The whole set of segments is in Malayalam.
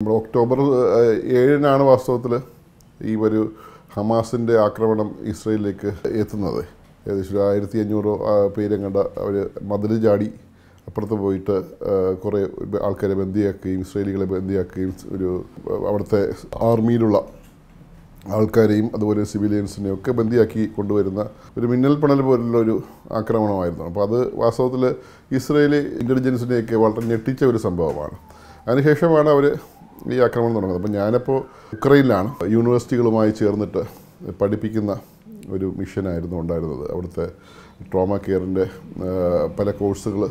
നമ്മൾ ഒക്ടോബർ ഏഴിനാണ് വാസ്തവത്തിൽ ഈ ഒരു ഹമാസിൻ്റെ ആക്രമണം ഇസ്രയേലിലേക്ക് എത്തുന്നത് ഏകദേശം ഒരു ആയിരത്തി അഞ്ഞൂറ് പേരും കണ്ട അവർ മതിൽ ചാടി അപ്പുറത്ത് പോയിട്ട് കുറേ ആൾക്കാരെ ബന്ധിയാക്കുകയും ഇസ്രയേലികളെ ബന്ധിയാക്കുകയും ഒരു അവിടുത്തെ ആർമിയിലുള്ള ആൾക്കാരെയും അതുപോലെ സിവിലിയൻസിനെയും ഒക്കെ ബന്ധിയാക്കി കൊണ്ടുവരുന്ന ഒരു മിന്നൽ പണൽ പോലുള്ള ഒരു ആക്രമണമായിരുന്നു അപ്പോൾ അത് വാസ്തവത്തിൽ ഇസ്രയേലി ഇൻ്റലിജൻസിനെയൊക്കെ വളരെ ഞെട്ടിച്ച ഒരു സംഭവമാണ് അതിനുശേഷമാണ് അവർ ഈ ആക്രമണം തുടങ്ങുന്നത് അപ്പോൾ ഞാനിപ്പോൾ ഉക്രൈനിലാണ് യൂണിവേഴ്സിറ്റികളുമായി ചേർന്നിട്ട് പഠിപ്പിക്കുന്ന ഒരു മിഷനായിരുന്നു ഉണ്ടായിരുന്നത് അവിടുത്തെ ട്രോമ കെയറിൻ്റെ പല കോഴ്സുകൾ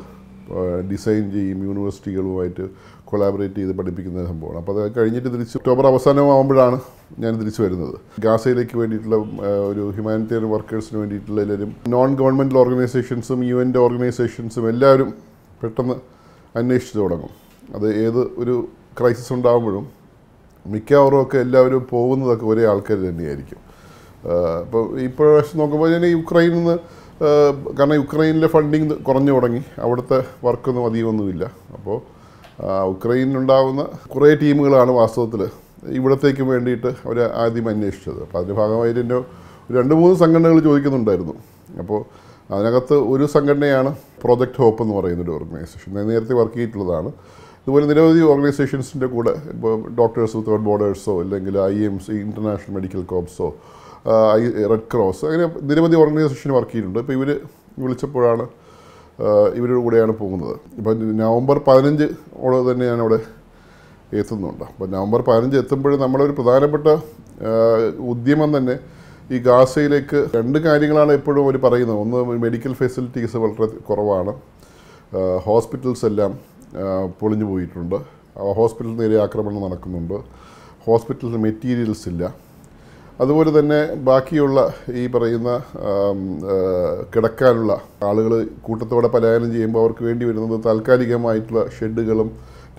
ഡിസൈൻ ചെയ്യും യൂണിവേഴ്സിറ്റികളുമായിട്ട് കൊളാബറേറ്റ് ചെയ്ത് പഠിപ്പിക്കുന്ന സംഭവമാണ് അപ്പോൾ അത് കഴിഞ്ഞിട്ട് തിരിച്ച് ഒക്ടോബർ അവസാനമാകുമ്പോഴാണ് ഞാൻ തിരിച്ചു വരുന്നത് ഗാസയിലേക്ക് വേണ്ടിയിട്ടുള്ള ഒരു ഹ്യൂമാനിറ്റേറിയൻ വർക്കേഴ്സിന് വേണ്ടിയിട്ടുള്ള എല്ലാവരും നോൺ ഗവൺമെൻറ് ഓർഗനൈസേഷൻസും യു എൻ്റെ ഓർഗനൈസേഷൻസും എല്ലാവരും പെട്ടെന്ന് അന്വേഷിച്ച് തുടങ്ങും അത് ഏത് ഒരു ക്രൈസിസ് ഉണ്ടാകുമ്പോഴും മിക്കവാറും ഒക്കെ എല്ലാവരും പോകുന്നതൊക്കെ ഒരേ ആൾക്കാർ തന്നെയായിരിക്കും ഇപ്പോൾ ഇപ്പോഴത്തെ നോക്കുമ്പോൾ തന്നെ യുക്രൈനിൽ നിന്ന് കാരണം യുക്രൈനിലെ ഫണ്ടിങ് കുറഞ്ഞു തുടങ്ങി അവിടുത്തെ വർക്കൊന്നും അധികമൊന്നുമില്ല അപ്പോൾ ഉക്രൈനിലുണ്ടാകുന്ന കുറേ ടീമുകളാണ് വാസ്തവത്തിൽ ഇവിടത്തേക്ക് വേണ്ടിയിട്ട് അവർ ആദ്യം അന്വേഷിച്ചത് അപ്പോൾ അതിൻ്റെ ഭാഗമായിട്ട് എൻ്റെ രണ്ട് മൂന്ന് സംഘടനകൾ ചോദിക്കുന്നുണ്ടായിരുന്നു അപ്പോൾ അതിനകത്ത് ഒരു സംഘടനയാണ് പ്രോജക്റ്റ് ഹോപ്പ് എന്ന് പറയുന്ന ഒരു ഓർഗനൈസേഷൻ ഞാൻ നേരത്തെ വർക്ക് ചെയ്തിട്ടുള്ളതാണ് ഇതുപോലെ നിരവധി ഓർഗനൈസേഷൻസിൻ്റെ കൂടെ ഇപ്പോൾ ഡോക്ടേഴ്സ് വിത്തൗട്ട് ബോർഡേഴ്സോ അല്ലെങ്കിൽ ഐ സി ഇൻ്റർനാഷണൽ മെഡിക്കൽ കോപ്സോ ഐ റെഡ് ക്രോസ് അങ്ങനെ നിരവധി ഓർഗനൈസേഷൻ വർക്ക് ചെയ്തിട്ടുണ്ട് ഇപ്പോൾ ഇവർ വിളിച്ചപ്പോഴാണ് ഇവരുടെ കൂടെയാണ് പോകുന്നത് ഇപ്പോൾ നവംബർ പതിനഞ്ച് ഓടെ തന്നെ ഞാനവിടെ എത്തുന്നുണ്ട് അപ്പോൾ നവംബർ പതിനഞ്ച് എത്തുമ്പോൾ നമ്മളൊരു പ്രധാനപ്പെട്ട ഉദ്യമം തന്നെ ഈ ഗാസയിലേക്ക് രണ്ട് കാര്യങ്ങളാണ് എപ്പോഴും അവർ പറയുന്നത് ഒന്ന് മെഡിക്കൽ ഫെസിലിറ്റീസ് വളരെ കുറവാണ് ഹോസ്പിറ്റൽസ് എല്ലാം പൊളിഞ്ഞു പോയിട്ടുണ്ട് ഹോസ്പിറ്റലിന് നേരെ ആക്രമണം നടക്കുന്നുണ്ട് ഹോസ്പിറ്റലിന് മെറ്റീരിയൽസ് ഇല്ല അതുപോലെ തന്നെ ബാക്കിയുള്ള ഈ പറയുന്ന കിടക്കാനുള്ള ആളുകൾ കൂട്ടത്തോടെ പലായനം ചെയ്യുമ്പോൾ അവർക്ക് വേണ്ടി വരുന്നത് താൽക്കാലികമായിട്ടുള്ള ഷെഡുകളും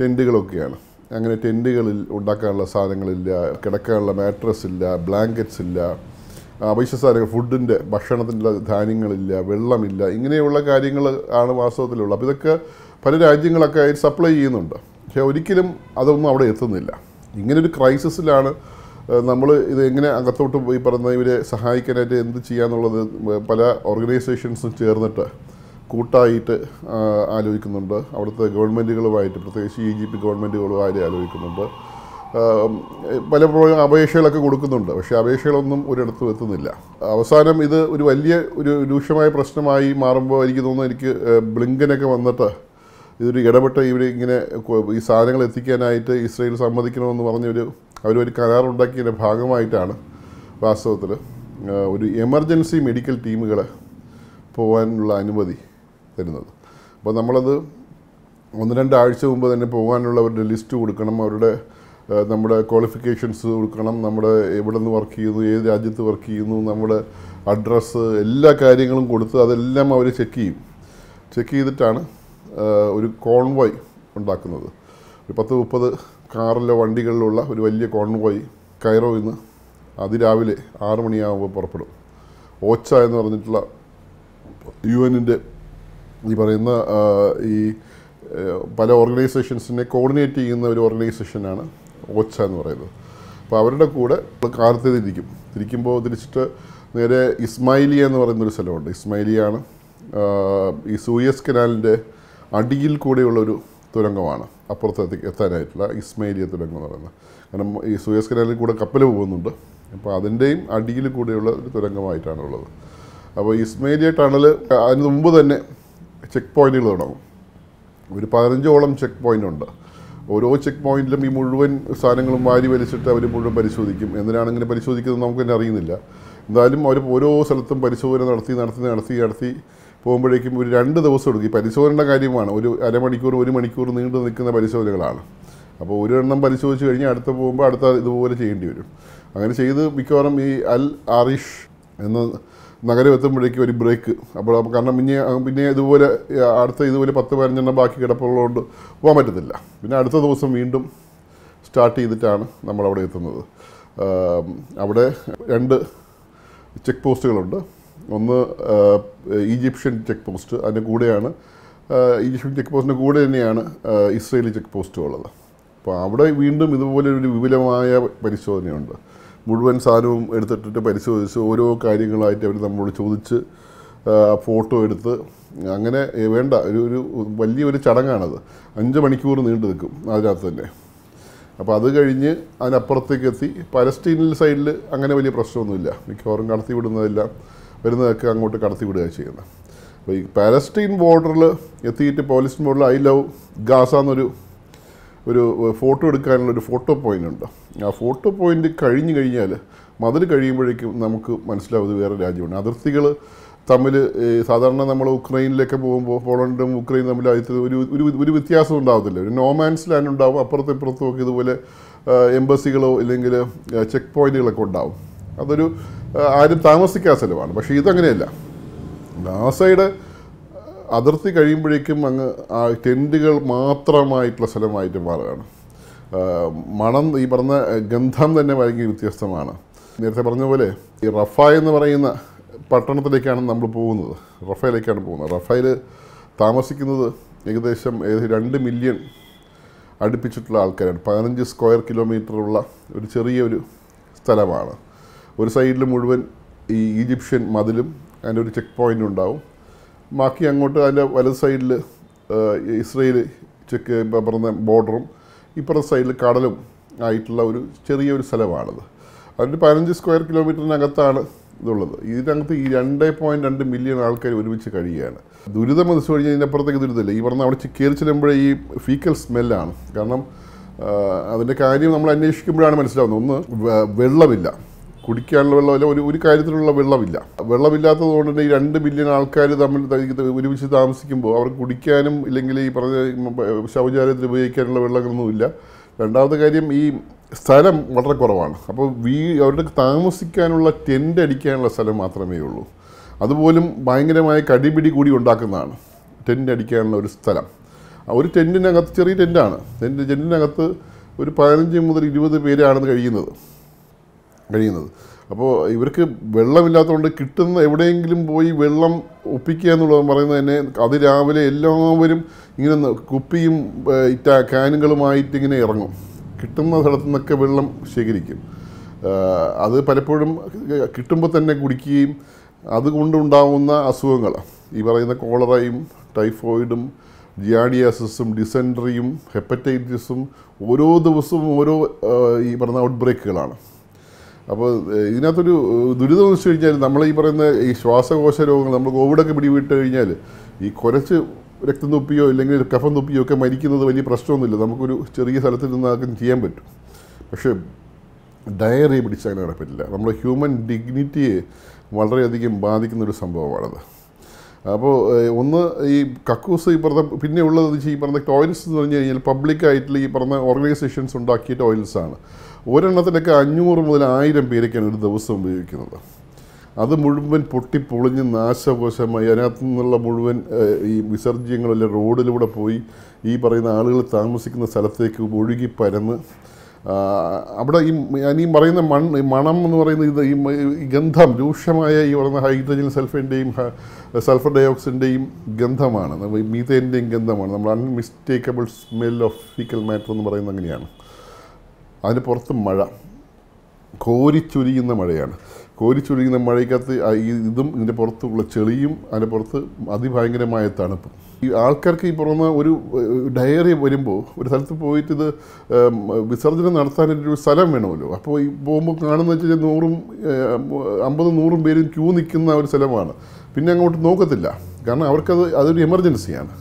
ടെൻറ്റുകളൊക്കെയാണ് അങ്ങനെ ടെൻറ്റുകളിൽ ഉണ്ടാക്കാനുള്ള സാധനങ്ങളില്ല കിടക്കാനുള്ള മാട്രസ് ഇല്ല ബ്ലാങ്കറ്റ്സ് ഇല്ല അവശ്യ സാധനങ്ങൾ ഫുഡിൻ്റെ ഭക്ഷണത്തിൻ്റെ ധാന്യങ്ങളില്ല വെള്ളമില്ല ഇങ്ങനെയുള്ള കാര്യങ്ങൾ ആണ് വാസ്തവത്തിലുള്ളത് അപ്പോൾ ഇതൊക്കെ പല രാജ്യങ്ങളൊക്കെ സപ്ലൈ ചെയ്യുന്നുണ്ട് പക്ഷേ ഒരിക്കലും അതൊന്നും അവിടെ എത്തുന്നില്ല ഇങ്ങനൊരു ക്രൈസിസിലാണ് നമ്മൾ ഇത് എങ്ങനെ അകത്തോട്ട് പോയി പറയുന്ന ഇവരെ സഹായിക്കാനായിട്ട് എന്ത് ചെയ്യാന്നുള്ളത് പല ഓർഗനൈസേഷൻസും ചേർന്നിട്ട് കൂട്ടായിട്ട് ആലോചിക്കുന്നുണ്ട് അവിടുത്തെ ഗവൺമെൻറ്റുകളുമായിട്ട് പ്രത്യേകിച്ച് ഇ ജി പി ഗവൺമെൻറ്റുകളുമായിട്ട് ആലോചിക്കുന്നുണ്ട് പല അപേക്ഷകളൊക്കെ കൊടുക്കുന്നുണ്ട് പക്ഷേ അപേക്ഷകളൊന്നും ഒരിടത്തും എത്തുന്നില്ല അവസാനം ഇത് ഒരു വലിയ ഒരു രൂക്ഷമായ പ്രശ്നമായി മാറുമ്പോൾ എനിക്ക് തോന്നുന്നു എനിക്ക് ബ്ലിങ്കനൊക്കെ വന്നിട്ട് ഇതൊരു ഇടപെട്ട ഇവർ ഇങ്ങനെ ഈ സാധനങ്ങൾ എത്തിക്കാനായിട്ട് ഇസ്രയേൽ സമ്മതിക്കണമെന്ന് പറഞ്ഞൊരു അവരൊരു കരാറുണ്ടാക്കിയതിൻ്റെ ഭാഗമായിട്ടാണ് വാസ്തവത്തിൽ ഒരു എമർജൻസി മെഡിക്കൽ ടീമുകളെ പോകാനുള്ള അനുമതി തരുന്നത് അപ്പോൾ നമ്മളത് ഒന്ന് രണ്ടാഴ്ച മുമ്പ് തന്നെ പോകാനുള്ള അവരുടെ ലിസ്റ്റ് കൊടുക്കണം അവരുടെ നമ്മുടെ ക്വാളിഫിക്കേഷൻസ് കൊടുക്കണം നമ്മുടെ എവിടെ നിന്ന് വർക്ക് ചെയ്യുന്നു ഏത് രാജ്യത്ത് വർക്ക് ചെയ്യുന്നു നമ്മുടെ അഡ്രസ്സ് എല്ലാ കാര്യങ്ങളും കൊടുത്ത് അതെല്ലാം അവർ ചെക്ക് ചെയ്യും ചെക്ക് ചെയ്തിട്ടാണ് ഒരു കോൺവോയ് ഉണ്ടാക്കുന്നത് ഒരു പത്ത് മുപ്പത് കാറിലെ വണ്ടികളിലുള്ള ഒരു വലിയ കോൺവോയ് കൈറോയിൽ നിന്ന് അതിരാവിലെ ആറു മണിയാകുമ്പോൾ പുറപ്പെടും ഓച്ച എന്ന് പറഞ്ഞിട്ടുള്ള യു എനിൻ്റെ ഈ പറയുന്ന ഈ പല ഓർഗനൈസേഷൻസിനെ കോർഡിനേറ്റ് ചെയ്യുന്ന ഒരു ഓർഗനൈസേഷനാണ് ഓച്ച എന്ന് പറയുന്നത് അപ്പോൾ അവരുടെ കൂടെ കാലത്തേത് ഇരിക്കും തിരിക്കുമ്പോൾ തിരിച്ചിട്ട് നേരെ ഇസ്മായിലിയ എന്ന് പറയുന്നൊരു സ്ഥലമുണ്ട് ഇസ്മായിലിയാണ് ഈ സൂയസ് കനാലിൻ്റെ അടിയിൽ കൂടെയുള്ള ഒരു തുരങ്കമാണ് അപ്പുറത്തേക്ക് എത്താനായിട്ടുള്ള ഇസ്മേലിയ തുരങ്കം എന്ന് പറയുന്നത് കാരണം ഈ സുയസ് കനാലിൽ കൂടെ കപ്പൽ പോകുന്നുണ്ട് അപ്പോൾ അതിൻ്റെയും അടിയിൽ കൂടെയുള്ള ഒരു തുരങ്കമായിട്ടാണ് ഉള്ളത് അപ്പോൾ ഇസ്മേലിയ ടണൽ അതിന് മുമ്പ് തന്നെ ചെക്ക് പോയിന്റുകൾ തുടങ്ങും ഒരു പതിനഞ്ചോളം ചെക്ക് പോയിന്റ് ഉണ്ട് ഓരോ ചെക്ക് പോയിന്റിലും ഈ മുഴുവൻ സാധനങ്ങളും വാരി വലിച്ചിട്ട് അവർ മുഴുവൻ പരിശോധിക്കും എന്തിനാണ് ഇങ്ങനെ പരിശോധിക്കുന്നത് നമുക്ക് തന്നെ അറിയുന്നില്ല എന്തായാലും അവർ ഓരോ സ്ഥലത്തും പരിശോധന നടത്തി നടത്തി നടത്തി നടത്തി പോകുമ്പോഴേക്കും ഒരു രണ്ട് ദിവസം എടുക്കും ഈ പരിശോധനയുടെ കാര്യമാണ് ഒരു അരമണിക്കൂർ ഒരു മണിക്കൂർ നീണ്ടു നിൽക്കുന്ന പരിശോധനകളാണ് അപ്പോൾ ഒരെണ്ണം പരിശോധിച്ച് കഴിഞ്ഞാൽ അടുത്ത പോകുമ്പോൾ അടുത്ത ഇതുപോലെ ചെയ്യേണ്ടി വരും അങ്ങനെ ചെയ്ത് മിക്കവാറും ഈ അൽ ആറിഷ് എന്ന നഗരം എത്തുമ്പോഴേക്കും ഒരു ബ്രേക്ക് അപ്പോൾ കാരണം പിന്നെ പിന്നെ ഇതുപോലെ അടുത്ത ഇതുപോലെ പത്ത് പതിനഞ്ചെണ്ണം ബാക്കി കിടപ്പുള്ളതുകൊണ്ട് പോകാൻ പറ്റത്തില്ല പിന്നെ അടുത്ത ദിവസം വീണ്ടും സ്റ്റാർട്ട് ചെയ്തിട്ടാണ് നമ്മളവിടെ എത്തുന്നത് അവിടെ രണ്ട് ചെക്ക് പോസ്റ്റുകളുണ്ട് ഒന്ന് ഈജിപ്ഷ്യൻ ചെക്ക് പോസ്റ്റ് അതിൻ്റെ കൂടെയാണ് ഈജിപ്ഷ്യൻ ചെക്ക് പോസ്റ്റിൻ്റെ കൂടെ തന്നെയാണ് ഇസ്രയേലി ചെക്ക് പോസ്റ്റും ഉള്ളത് അപ്പോൾ അവിടെ വീണ്ടും ഇതുപോലെ ഒരു വിപുലമായ പരിശോധനയുണ്ട് മുഴുവൻ സാധനവും എടുത്തിട്ടിട്ട് പരിശോധിച്ച് ഓരോ കാര്യങ്ങളായിട്ട് അവർ നമ്മളോട് ചോദിച്ച് ഫോട്ടോ എടുത്ത് അങ്ങനെ വേണ്ട ഒരു ഒരു വലിയൊരു ചടങ്ങാണത് അഞ്ച് മണിക്കൂർ നീണ്ടു നിൽക്കും അതിനകത്ത് തന്നെ അപ്പോൾ അത് കഴിഞ്ഞ് അതിനപ്പുറത്തേക്ക് എത്തി പലസ്റ്റീനിൽ സൈഡിൽ അങ്ങനെ വലിയ പ്രശ്നമൊന്നുമില്ല മിക്കവാറും വിടുന്നതെല്ലാം വരുന്നതൊക്കെ അങ്ങോട്ട് കടത്തി കടത്തിവിടുകയാണ് ചെയ്യുന്നത് അപ്പോൾ ഈ പാലസ്റ്റീൻ ബോർഡറിൽ എത്തിയിട്ട് പാലസ്റ്റീൻ ബോർഡറിൽ ഐ ലവ് ഗാസ എന്നൊരു ഒരു ഫോട്ടോ എടുക്കാനുള്ള ഒരു ഫോട്ടോ പോയിന്റ് ഉണ്ട് ആ ഫോട്ടോ പോയിന്റ് കഴിഞ്ഞു കഴിഞ്ഞാൽ മതിൽ കഴിയുമ്പോഴേക്കും നമുക്ക് മനസ്സിലാവുന്നത് വേറെ രാജ്യമാണ് അതിർത്തികൾ തമ്മിൽ സാധാരണ നമ്മൾ ഉക്രൈനിലൊക്കെ പോകുമ്പോൾ പോളണ്ടും ഉക്രൈനും തമ്മിൽ അതിൽ ഒരു ഒരു ഒരു വ്യത്യാസം ഉണ്ടാകത്തില്ല ഒരു നോമാൻസ് ലാൻഡ് ഉണ്ടാവും അപ്പുറത്തും ഇപ്പുറത്തും ഒക്കെ ഇതുപോലെ എംബസികളോ ഇല്ലെങ്കിൽ ചെക്ക് പോയിന്റുകളൊക്കെ ഉണ്ടാവും അതൊരു ആരും താമസിക്കാൻ സ്ഥലമാണ് പക്ഷേ ഇതങ്ങനെയല്ല നാസയുടെ അതിർത്തി കഴിയുമ്പോഴേക്കും അങ്ങ് ആ ടെൻറ്റുകൾ മാത്രമായിട്ടുള്ള സ്ഥലമായിട്ട് മാറുകയാണ് മണം ഈ പറഞ്ഞ ഗന്ധം തന്നെ ഭയങ്കര വ്യത്യസ്തമാണ് നേരത്തെ പറഞ്ഞ പോലെ ഈ റഫ എന്ന് പറയുന്ന പട്ടണത്തിലേക്കാണ് നമ്മൾ പോകുന്നത് റഫയിലേക്കാണ് പോകുന്നത് റഫയിൽ താമസിക്കുന്നത് ഏകദേശം ഏകദേശം രണ്ട് മില്യൺ അടുപ്പിച്ചിട്ടുള്ള ആൾക്കാരാണ് പതിനഞ്ച് സ്ക്വയർ കിലോമീറ്ററുള്ള ഒരു ചെറിയൊരു സ്ഥലമാണ് ഒരു സൈഡിൽ മുഴുവൻ ഈ ഈജിപ്ഷ്യൻ മതിലും അതിൻ്റെ ഒരു ചെക്ക് പോയിൻ്റ് ഉണ്ടാവും ബാക്കി അങ്ങോട്ട് അതിൻ്റെ വലത് സൈഡിൽ ഇസ്രയേൽ ചെക്ക് പറഞ്ഞ ബോർഡറും ഇപ്പുറത്തെ സൈഡിൽ കടലും ആയിട്ടുള്ള ഒരു ചെറിയൊരു സ്ഥലമാണത് അതിൻ്റെ പതിനഞ്ച് സ്ക്വയർ കിലോമീറ്ററിനകത്താണ് ഇതുള്ളത് ഇതിനകത്ത് ഈ രണ്ട് പോയിൻറ്റ് രണ്ട് മില്യൺ ആൾക്കാർ ഒരുമിച്ച് കഴിയുകയാണ് ദുരിതം എന്ന് വെച്ച് കഴിഞ്ഞാൽ ഇതിനപ്പുറത്തേക്ക് ദുരിതമില്ല ഈ പറഞ്ഞ അവിടെ കയറി ചെല്ലുമ്പോഴേ ഈ ഫീക്കൽ സ്മെല്ലാണ് കാരണം അതിൻ്റെ കാര്യം നമ്മൾ അന്വേഷിക്കുമ്പോഴാണ് മനസ്സിലാവുന്നത് ഒന്ന് വെള്ളമില്ല കുടിക്കാനുള്ള വെള്ളമില്ല ഒരു ഒരു കാര്യത്തിലുള്ള വെള്ളമില്ല വെള്ളമില്ലാത്തത് കൊണ്ട് തന്നെ ഈ രണ്ട് ബില്യൺ ആൾക്കാർ തമ്മിൽ ഒരുമിച്ച് താമസിക്കുമ്പോൾ അവർക്ക് കുടിക്കാനും ഇല്ലെങ്കിൽ ഈ പറഞ്ഞ ശൗചാലയത്തിൽ ഉപയോഗിക്കാനുള്ള വെള്ളങ്ങളൊന്നുമില്ല രണ്ടാമത്തെ കാര്യം ഈ സ്ഥലം വളരെ കുറവാണ് അപ്പോൾ വീ അവരുടെ താമസിക്കാനുള്ള ടെൻ്റ് അടിക്കാനുള്ള സ്ഥലം മാത്രമേ ഉള്ളൂ അതുപോലും ഭയങ്കരമായ കടിപിടി കൂടി ഉണ്ടാക്കുന്നതാണ് ടെൻ്റ് അടിക്കാനുള്ള ഒരു സ്ഥലം ഒരു ടെൻറ്റിനകത്ത് ചെറിയ ടെൻ്റാണ് ടെൻ്റ് ടെൻറ്റിനകത്ത് ഒരു പതിനഞ്ച് മുതൽ ഇരുപത് പേരാണെന്ന് കഴിയുന്നത് കഴിയുന്നത് അപ്പോൾ ഇവർക്ക് വെള്ളമില്ലാത്തതുകൊണ്ട് കിട്ടുന്ന എവിടെയെങ്കിലും പോയി വെള്ളം ഒപ്പിക്കുക എന്നുള്ളത് പറയുന്നത് തന്നെ അതിരാവിലെ എല്ലാവരും ഇങ്ങനെ കുപ്പിയും ക്യാനുകളുമായിട്ട് ഇങ്ങനെ ഇറങ്ങും കിട്ടുന്ന സ്ഥലത്ത് നിന്നൊക്കെ വെള്ളം ശേഖരിക്കും അത് പലപ്പോഴും കിട്ടുമ്പോൾ തന്നെ കുടിക്കുകയും അതുകൊണ്ടുണ്ടാവുന്ന അസുഖങ്ങൾ ഈ പറയുന്ന കോളറയും ടൈഫോയിഡും ജിയാഡിയാസിസും ഡിസെൻട്രിയും ഹെപ്പറ്റൈറ്റിസും ഓരോ ദിവസവും ഓരോ ഈ പറഞ്ഞ ഔട്ട്ബ്രേക്കുകളാണ് അപ്പോൾ ഇതിനകത്തൊരു ദുരിതം വെച്ച് കഴിഞ്ഞാൽ നമ്മൾ ഈ പറയുന്ന ഈ ശ്വാസകോശ രോഗങ്ങൾ നമ്മൾ കോവിഡൊക്കെ പിടിവിട്ട് കഴിഞ്ഞാൽ ഈ കുറച്ച് രക്തം തുപ്പിയോ ഇല്ലെങ്കിൽ കഫം തുപ്പിയോ ഒക്കെ മരിക്കുന്നത് വലിയ പ്രശ്നമൊന്നുമില്ല നമുക്കൊരു ചെറിയ സ്ഥലത്തിൽ നിന്ന് ആർക്കും ചെയ്യാൻ പറ്റും പക്ഷേ ഡയറി പിടിച്ച് അങ്ങനെ നടപ്പില്ല നമ്മുടെ ഹ്യൂമൻ ഡിഗ്നിറ്റിയെ വളരെയധികം ബാധിക്കുന്ന ഒരു സംഭവമാണത് അപ്പോൾ ഒന്ന് ഈ കക്കൂസ് ഈ പറഞ്ഞ പിന്നെ ഉള്ളത് ഈ പറഞ്ഞ ടോയ്ലറ്റ്സ് എന്ന് പറഞ്ഞു കഴിഞ്ഞാൽ പബ്ലിക്കായിട്ടുള്ള ഈ പറഞ്ഞ ഓർഗനൈസേഷൻസ് ഉണ്ടാക്കിയ ടോയ്ലറ്റ്സാണ് ഒരെണ്ണത്തിനൊക്കെ അഞ്ഞൂറ് മുതൽ ആയിരം പേരൊക്കെയാണ് ഒരു ദിവസം ഉപയോഗിക്കുന്നത് അത് മുഴുവൻ പൊളിഞ്ഞ് നാശകോശമായി അതിനകത്തു നിന്നുള്ള മുഴുവൻ ഈ വിസർജ്യങ്ങളെല്ലാം റോഡിലൂടെ പോയി ഈ പറയുന്ന ആളുകൾ താമസിക്കുന്ന സ്ഥലത്തേക്ക് ഒഴുകി പരന്ന് അവിടെ ഈ ഞാൻ ഈ പറയുന്ന മണ്ണ് മണം എന്ന് പറയുന്ന ഇത് ഈ ഗന്ധം രൂക്ഷമായ ഈ പറയുന്ന ഹൈഡ്രജൻ സൾഫറിൻ്റെയും സൾഫർ ഡയോക്സിൻ്റെയും ഗന്ധമാണ് മീതേൻ്റെയും ഗന്ധമാണ് നമ്മൾ unmistakable smell of faecal matter എന്ന് പറയുന്നത് അങ്ങനെയാണ് അതിന് പുറത്ത് മഴ കോരിച്ചൊരിയുന്ന മഴയാണ് കോരിച്ചൊരിയുന്ന മഴയ്ക്കകത്ത് ഇതും ഇതിൻ്റെ പുറത്തുള്ള ചെളിയും അതിൻ്റെ പുറത്ത് അതിഭയങ്കരമായ തണുപ്പ് ഈ ആൾക്കാർക്ക് ഈ പുറമെ ഒരു ഡയറി വരുമ്പോൾ ഒരു സ്ഥലത്ത് പോയിട്ട് ഇത് വിസർജനം നടത്താനൊരു സ്ഥലം വേണമല്ലോ അപ്പോൾ ഈ പോകുമ്പോൾ കാണുന്ന വെച്ചാൽ നൂറും അമ്പതും നൂറും പേരും ക്യൂ നിൽക്കുന്ന ഒരു സ്ഥലമാണ് പിന്നെ അങ്ങോട്ട് നോക്കത്തില്ല കാരണം അവർക്കത് അതൊരു എമർജൻസിയാണ്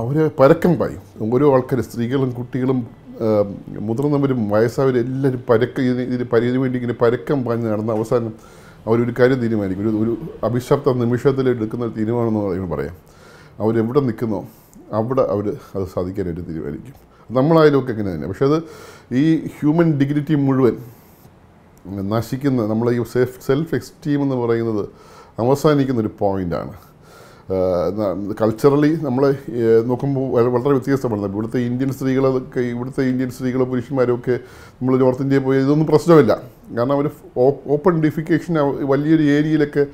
അവർ പരക്കം പായും ഓരോ ആൾക്കാർ സ്ത്രീകളും കുട്ടികളും മുതിർന്നവരും വയസ്സായവരും എല്ലാവരും പരക്ക ഇതിന് പരിധി വേണ്ടി ഇങ്ങനെ പരക്കം പറഞ്ഞ് നടന്ന അവസാനം അവരൊരു കാര്യം തീരുമാനിക്കും ഒരു ഒരു അഭിശബ്ദ നിമിഷത്തിൽ എടുക്കുന്ന ഒരു തീരുമാനം എന്ന് പറയാം അവരെവിടെ നിൽക്കുന്നോ അവിടെ അവർ അത് സാധിക്കാനായിട്ട് തീരുമാനിക്കും നമ്മളായാലും ഒക്കെ അങ്ങനെ തന്നെ പക്ഷേ അത് ഈ ഹ്യൂമൻ ഡിഗ്നിറ്റി മുഴുവൻ നശിക്കുന്ന നമ്മളെ ഈ സെൽഫ് സെൽഫ് എക്സ്റ്റീം എന്ന് പറയുന്നത് അവസാനിക്കുന്ന ഒരു പോയിൻ്റാണ് കൾച്ചറലി നമ്മൾ നോക്കുമ്പോൾ വളരെ വ്യത്യസ്തമാണ് ഇവിടുത്തെ ഇന്ത്യൻ സ്ത്രീകളൊക്കെ ഇവിടുത്തെ ഇന്ത്യൻ സ്ത്രീകളോ പുരുഷന്മാരും ഒക്കെ നമ്മൾ നോർത്ത് ഇന്ത്യയിൽ പോയി ഇതൊന്നും പ്രശ്നമില്ല കാരണം അവർ ഓപ്പൺ ഡിഫിക്കേഷൻ വലിയൊരു ഏരിയയിലൊക്കെ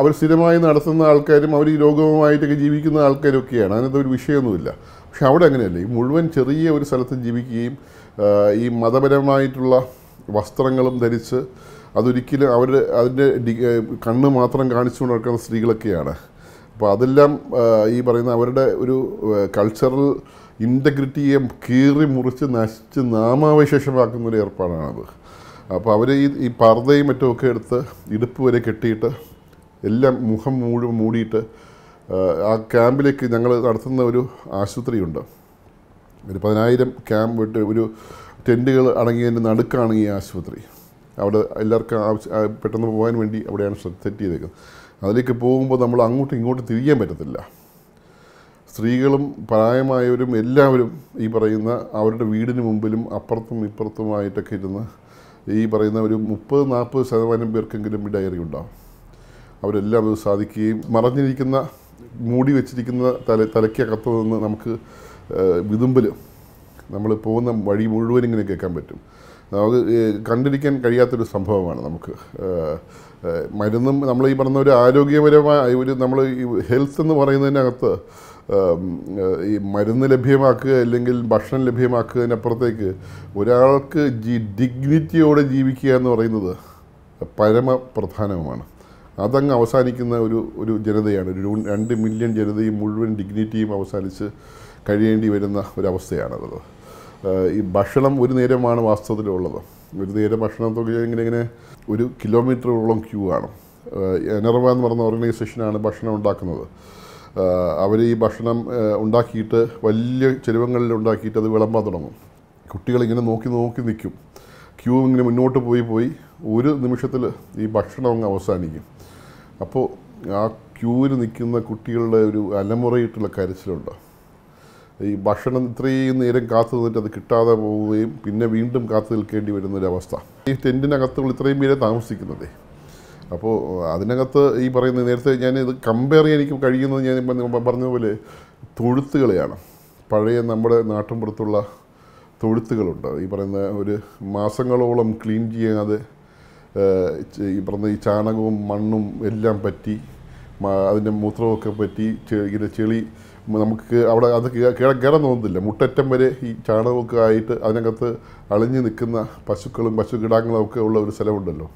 അവർ സ്ഥിരമായി നടത്തുന്ന ആൾക്കാരും അവർ ഈ രോഗവുമായിട്ടൊക്കെ ജീവിക്കുന്ന ആൾക്കാരൊക്കെയാണ് അതിനകത്ത് ഒരു വിഷയമൊന്നുമില്ല പക്ഷെ അവിടെ അങ്ങനെയല്ല ഈ മുഴുവൻ ചെറിയ ഒരു സ്ഥലത്ത് ജീവിക്കുകയും ഈ മതപരമായിട്ടുള്ള വസ്ത്രങ്ങളും ധരിച്ച് അതൊരിക്കലും അവർ അതിൻ്റെ കണ്ണ് മാത്രം കാണിച്ചുകൊണ്ട് നടക്കുന്ന സ്ത്രീകളൊക്കെയാണ് അപ്പോൾ അതെല്ലാം ഈ പറയുന്ന അവരുടെ ഒരു കൾച്ചറൽ ഇൻറ്റഗ്രിറ്റിയെ കീറി മുറിച്ച് നശിച്ച് നാമാവശേഷമാക്കുന്ന ഒരു ഏർപ്പാടാണത് അപ്പോൾ അവർ ഈ ഈ പർദ്ദയും മറ്റുമൊക്കെ എടുത്ത് ഇടുപ്പ് വരെ കെട്ടിയിട്ട് എല്ലാം മുഖം മുഴുവൻ മൂടിയിട്ട് ആ ക്യാമ്പിലേക്ക് ഞങ്ങൾ നടത്തുന്ന ഒരു ആശുപത്രിയുണ്ട് ഒരു പതിനായിരം ക്യാമ്പ് വിട്ട് ഒരു ടെൻറ്റുകൾ അടങ്ങിയതിൻ്റെ നടുക്കാണ് ഈ ആശുപത്രി അവിടെ എല്ലാവർക്കും ആവശ്യം പെട്ടെന്ന് പോകാൻ വേണ്ടി അവിടെയാണ് സെറ്റ് ചെയ്തേക്കുന്നത് അതിലേക്ക് പോകുമ്പോൾ നമ്മൾ അങ്ങോട്ടും ഇങ്ങോട്ടും തിരിയാൻ പറ്റത്തില്ല സ്ത്രീകളും പ്രായമായവരും എല്ലാവരും ഈ പറയുന്ന അവരുടെ വീടിന് മുമ്പിലും അപ്പുറത്തും ഇപ്പുറത്തുമായിട്ടൊക്കെ ഇരുന്ന് ഈ പറയുന്ന ഒരു മുപ്പത് നാൽപ്പത് ശതമാനം പേർക്കെങ്കിലും ഈ ഡയറി ഉണ്ടാവും അവരെല്ലാം അത് സാധിക്കുകയും മറഞ്ഞിരിക്കുന്ന മൂടി വെച്ചിരിക്കുന്ന തല തലയ്ക്കകത്ത് നിന്ന് നമുക്ക് വിതുമ്പിൽ നമ്മൾ പോകുന്ന വഴി മുഴുവൻ ഇങ്ങനെ കേൾക്കാൻ പറ്റും നമുക്ക് കണ്ടിരിക്കാൻ കഴിയാത്തൊരു സംഭവമാണ് നമുക്ക് മരുന്നും നമ്മൾ ഈ പറഞ്ഞ ഒരു ആരോഗ്യപരമായ ഒരു നമ്മൾ ഈ ഹെൽത്ത് എന്ന് പറയുന്നതിനകത്ത് ഈ മരുന്ന് ലഭ്യമാക്കുക അല്ലെങ്കിൽ ഭക്ഷണം ലഭ്യമാക്കുന്നതിനപ്പുറത്തേക്ക് ഒരാൾക്ക് ജി ഡിഗ്നിറ്റിയോടെ ജീവിക്കുക എന്ന് പറയുന്നത് പരമപ്രധാനമാണ് അതങ്ങ് അവസാനിക്കുന്ന ഒരു ഒരു ജനതയാണ് ഒരു രണ്ട് മില്യൺ ജനതയും മുഴുവൻ ഡിഗ്നിറ്റിയും അവസാനിച്ച് കഴിയേണ്ടി വരുന്ന ഒരവസ്ഥയാണത് ഈ ഭക്ഷണം ഒരു നേരമാണ് വാസ്തവത്തിലുള്ളത് ഒരു നേരം ഭക്ഷണം നോക്കിയാൽ ഇങ്ങനെ ഇങ്ങനെ ഒരു കിലോമീറ്ററോളം ക്യൂ ആണ് എനർവ എന്ന് പറഞ്ഞ ഓർഗനൈസേഷനാണ് ഭക്ഷണം ഉണ്ടാക്കുന്നത് അവർ ഈ ഭക്ഷണം ഉണ്ടാക്കിയിട്ട് വലിയ ചെരുവങ്ങളിൽ ഉണ്ടാക്കിയിട്ട് അത് വിളമ്പാൻ തുടങ്ങും കുട്ടികളിങ്ങനെ നോക്കി നോക്കി നിൽക്കും ക്യൂ ഇങ്ങനെ മുന്നോട്ട് പോയി പോയി ഒരു നിമിഷത്തിൽ ഈ ഭക്ഷണം അങ്ങ് അവസാനിക്കും അപ്പോൾ ആ ക്യൂവിൽ നിൽക്കുന്ന കുട്ടികളുടെ ഒരു അലമുറയിട്ടുള്ള കരച്ചിലുണ്ടോ ഈ ഭക്ഷണം ഇത്രയും നേരം കാത്തു നിന്നിട്ട് അത് കിട്ടാതെ പോവുകയും പിന്നെ വീണ്ടും കാത്തു നിൽക്കേണ്ടി വരുന്നൊരവസ്ഥ ഈ ടെൻറ്റിനകത്തുള്ള ഇത്രയും പേരെ താമസിക്കുന്നതേ അപ്പോൾ അതിനകത്ത് ഈ പറയുന്ന നേരത്തെ ഞാൻ ഇത് കമ്പയർ ചെയ്യാൻ എനിക്ക് കഴിയുന്നത് ഞാൻ പറഞ്ഞ പോലെ തൊഴുത്തുകളെയാണ് പഴയ നമ്മുടെ നാട്ടിൻപുറത്തുള്ള തൊഴുത്തുകളുണ്ട് ഈ പറയുന്ന ഒരു മാസങ്ങളോളം ക്ലീൻ ചെയ്യാതെ ഈ പറയുന്ന ഈ ചാണകവും മണ്ണും എല്ലാം പറ്റി അതിൻ്റെ മൂത്രമൊക്കെ പറ്റി ഇങ്ങനെ ചെളി നമുക്ക് അവിടെ അത് കിടക്കിടം തോന്നുന്നില്ല മുട്ടറ്റം വരെ ഈ ചാണകമൊക്കെ ആയിട്ട് അതിനകത്ത് അളിഞ്ഞു നിൽക്കുന്ന പശുക്കളും പശു കിടാങ്ങളും ഒക്കെ ഉള്ള ഒരു സ്ഥലമുണ്ടല്ലോ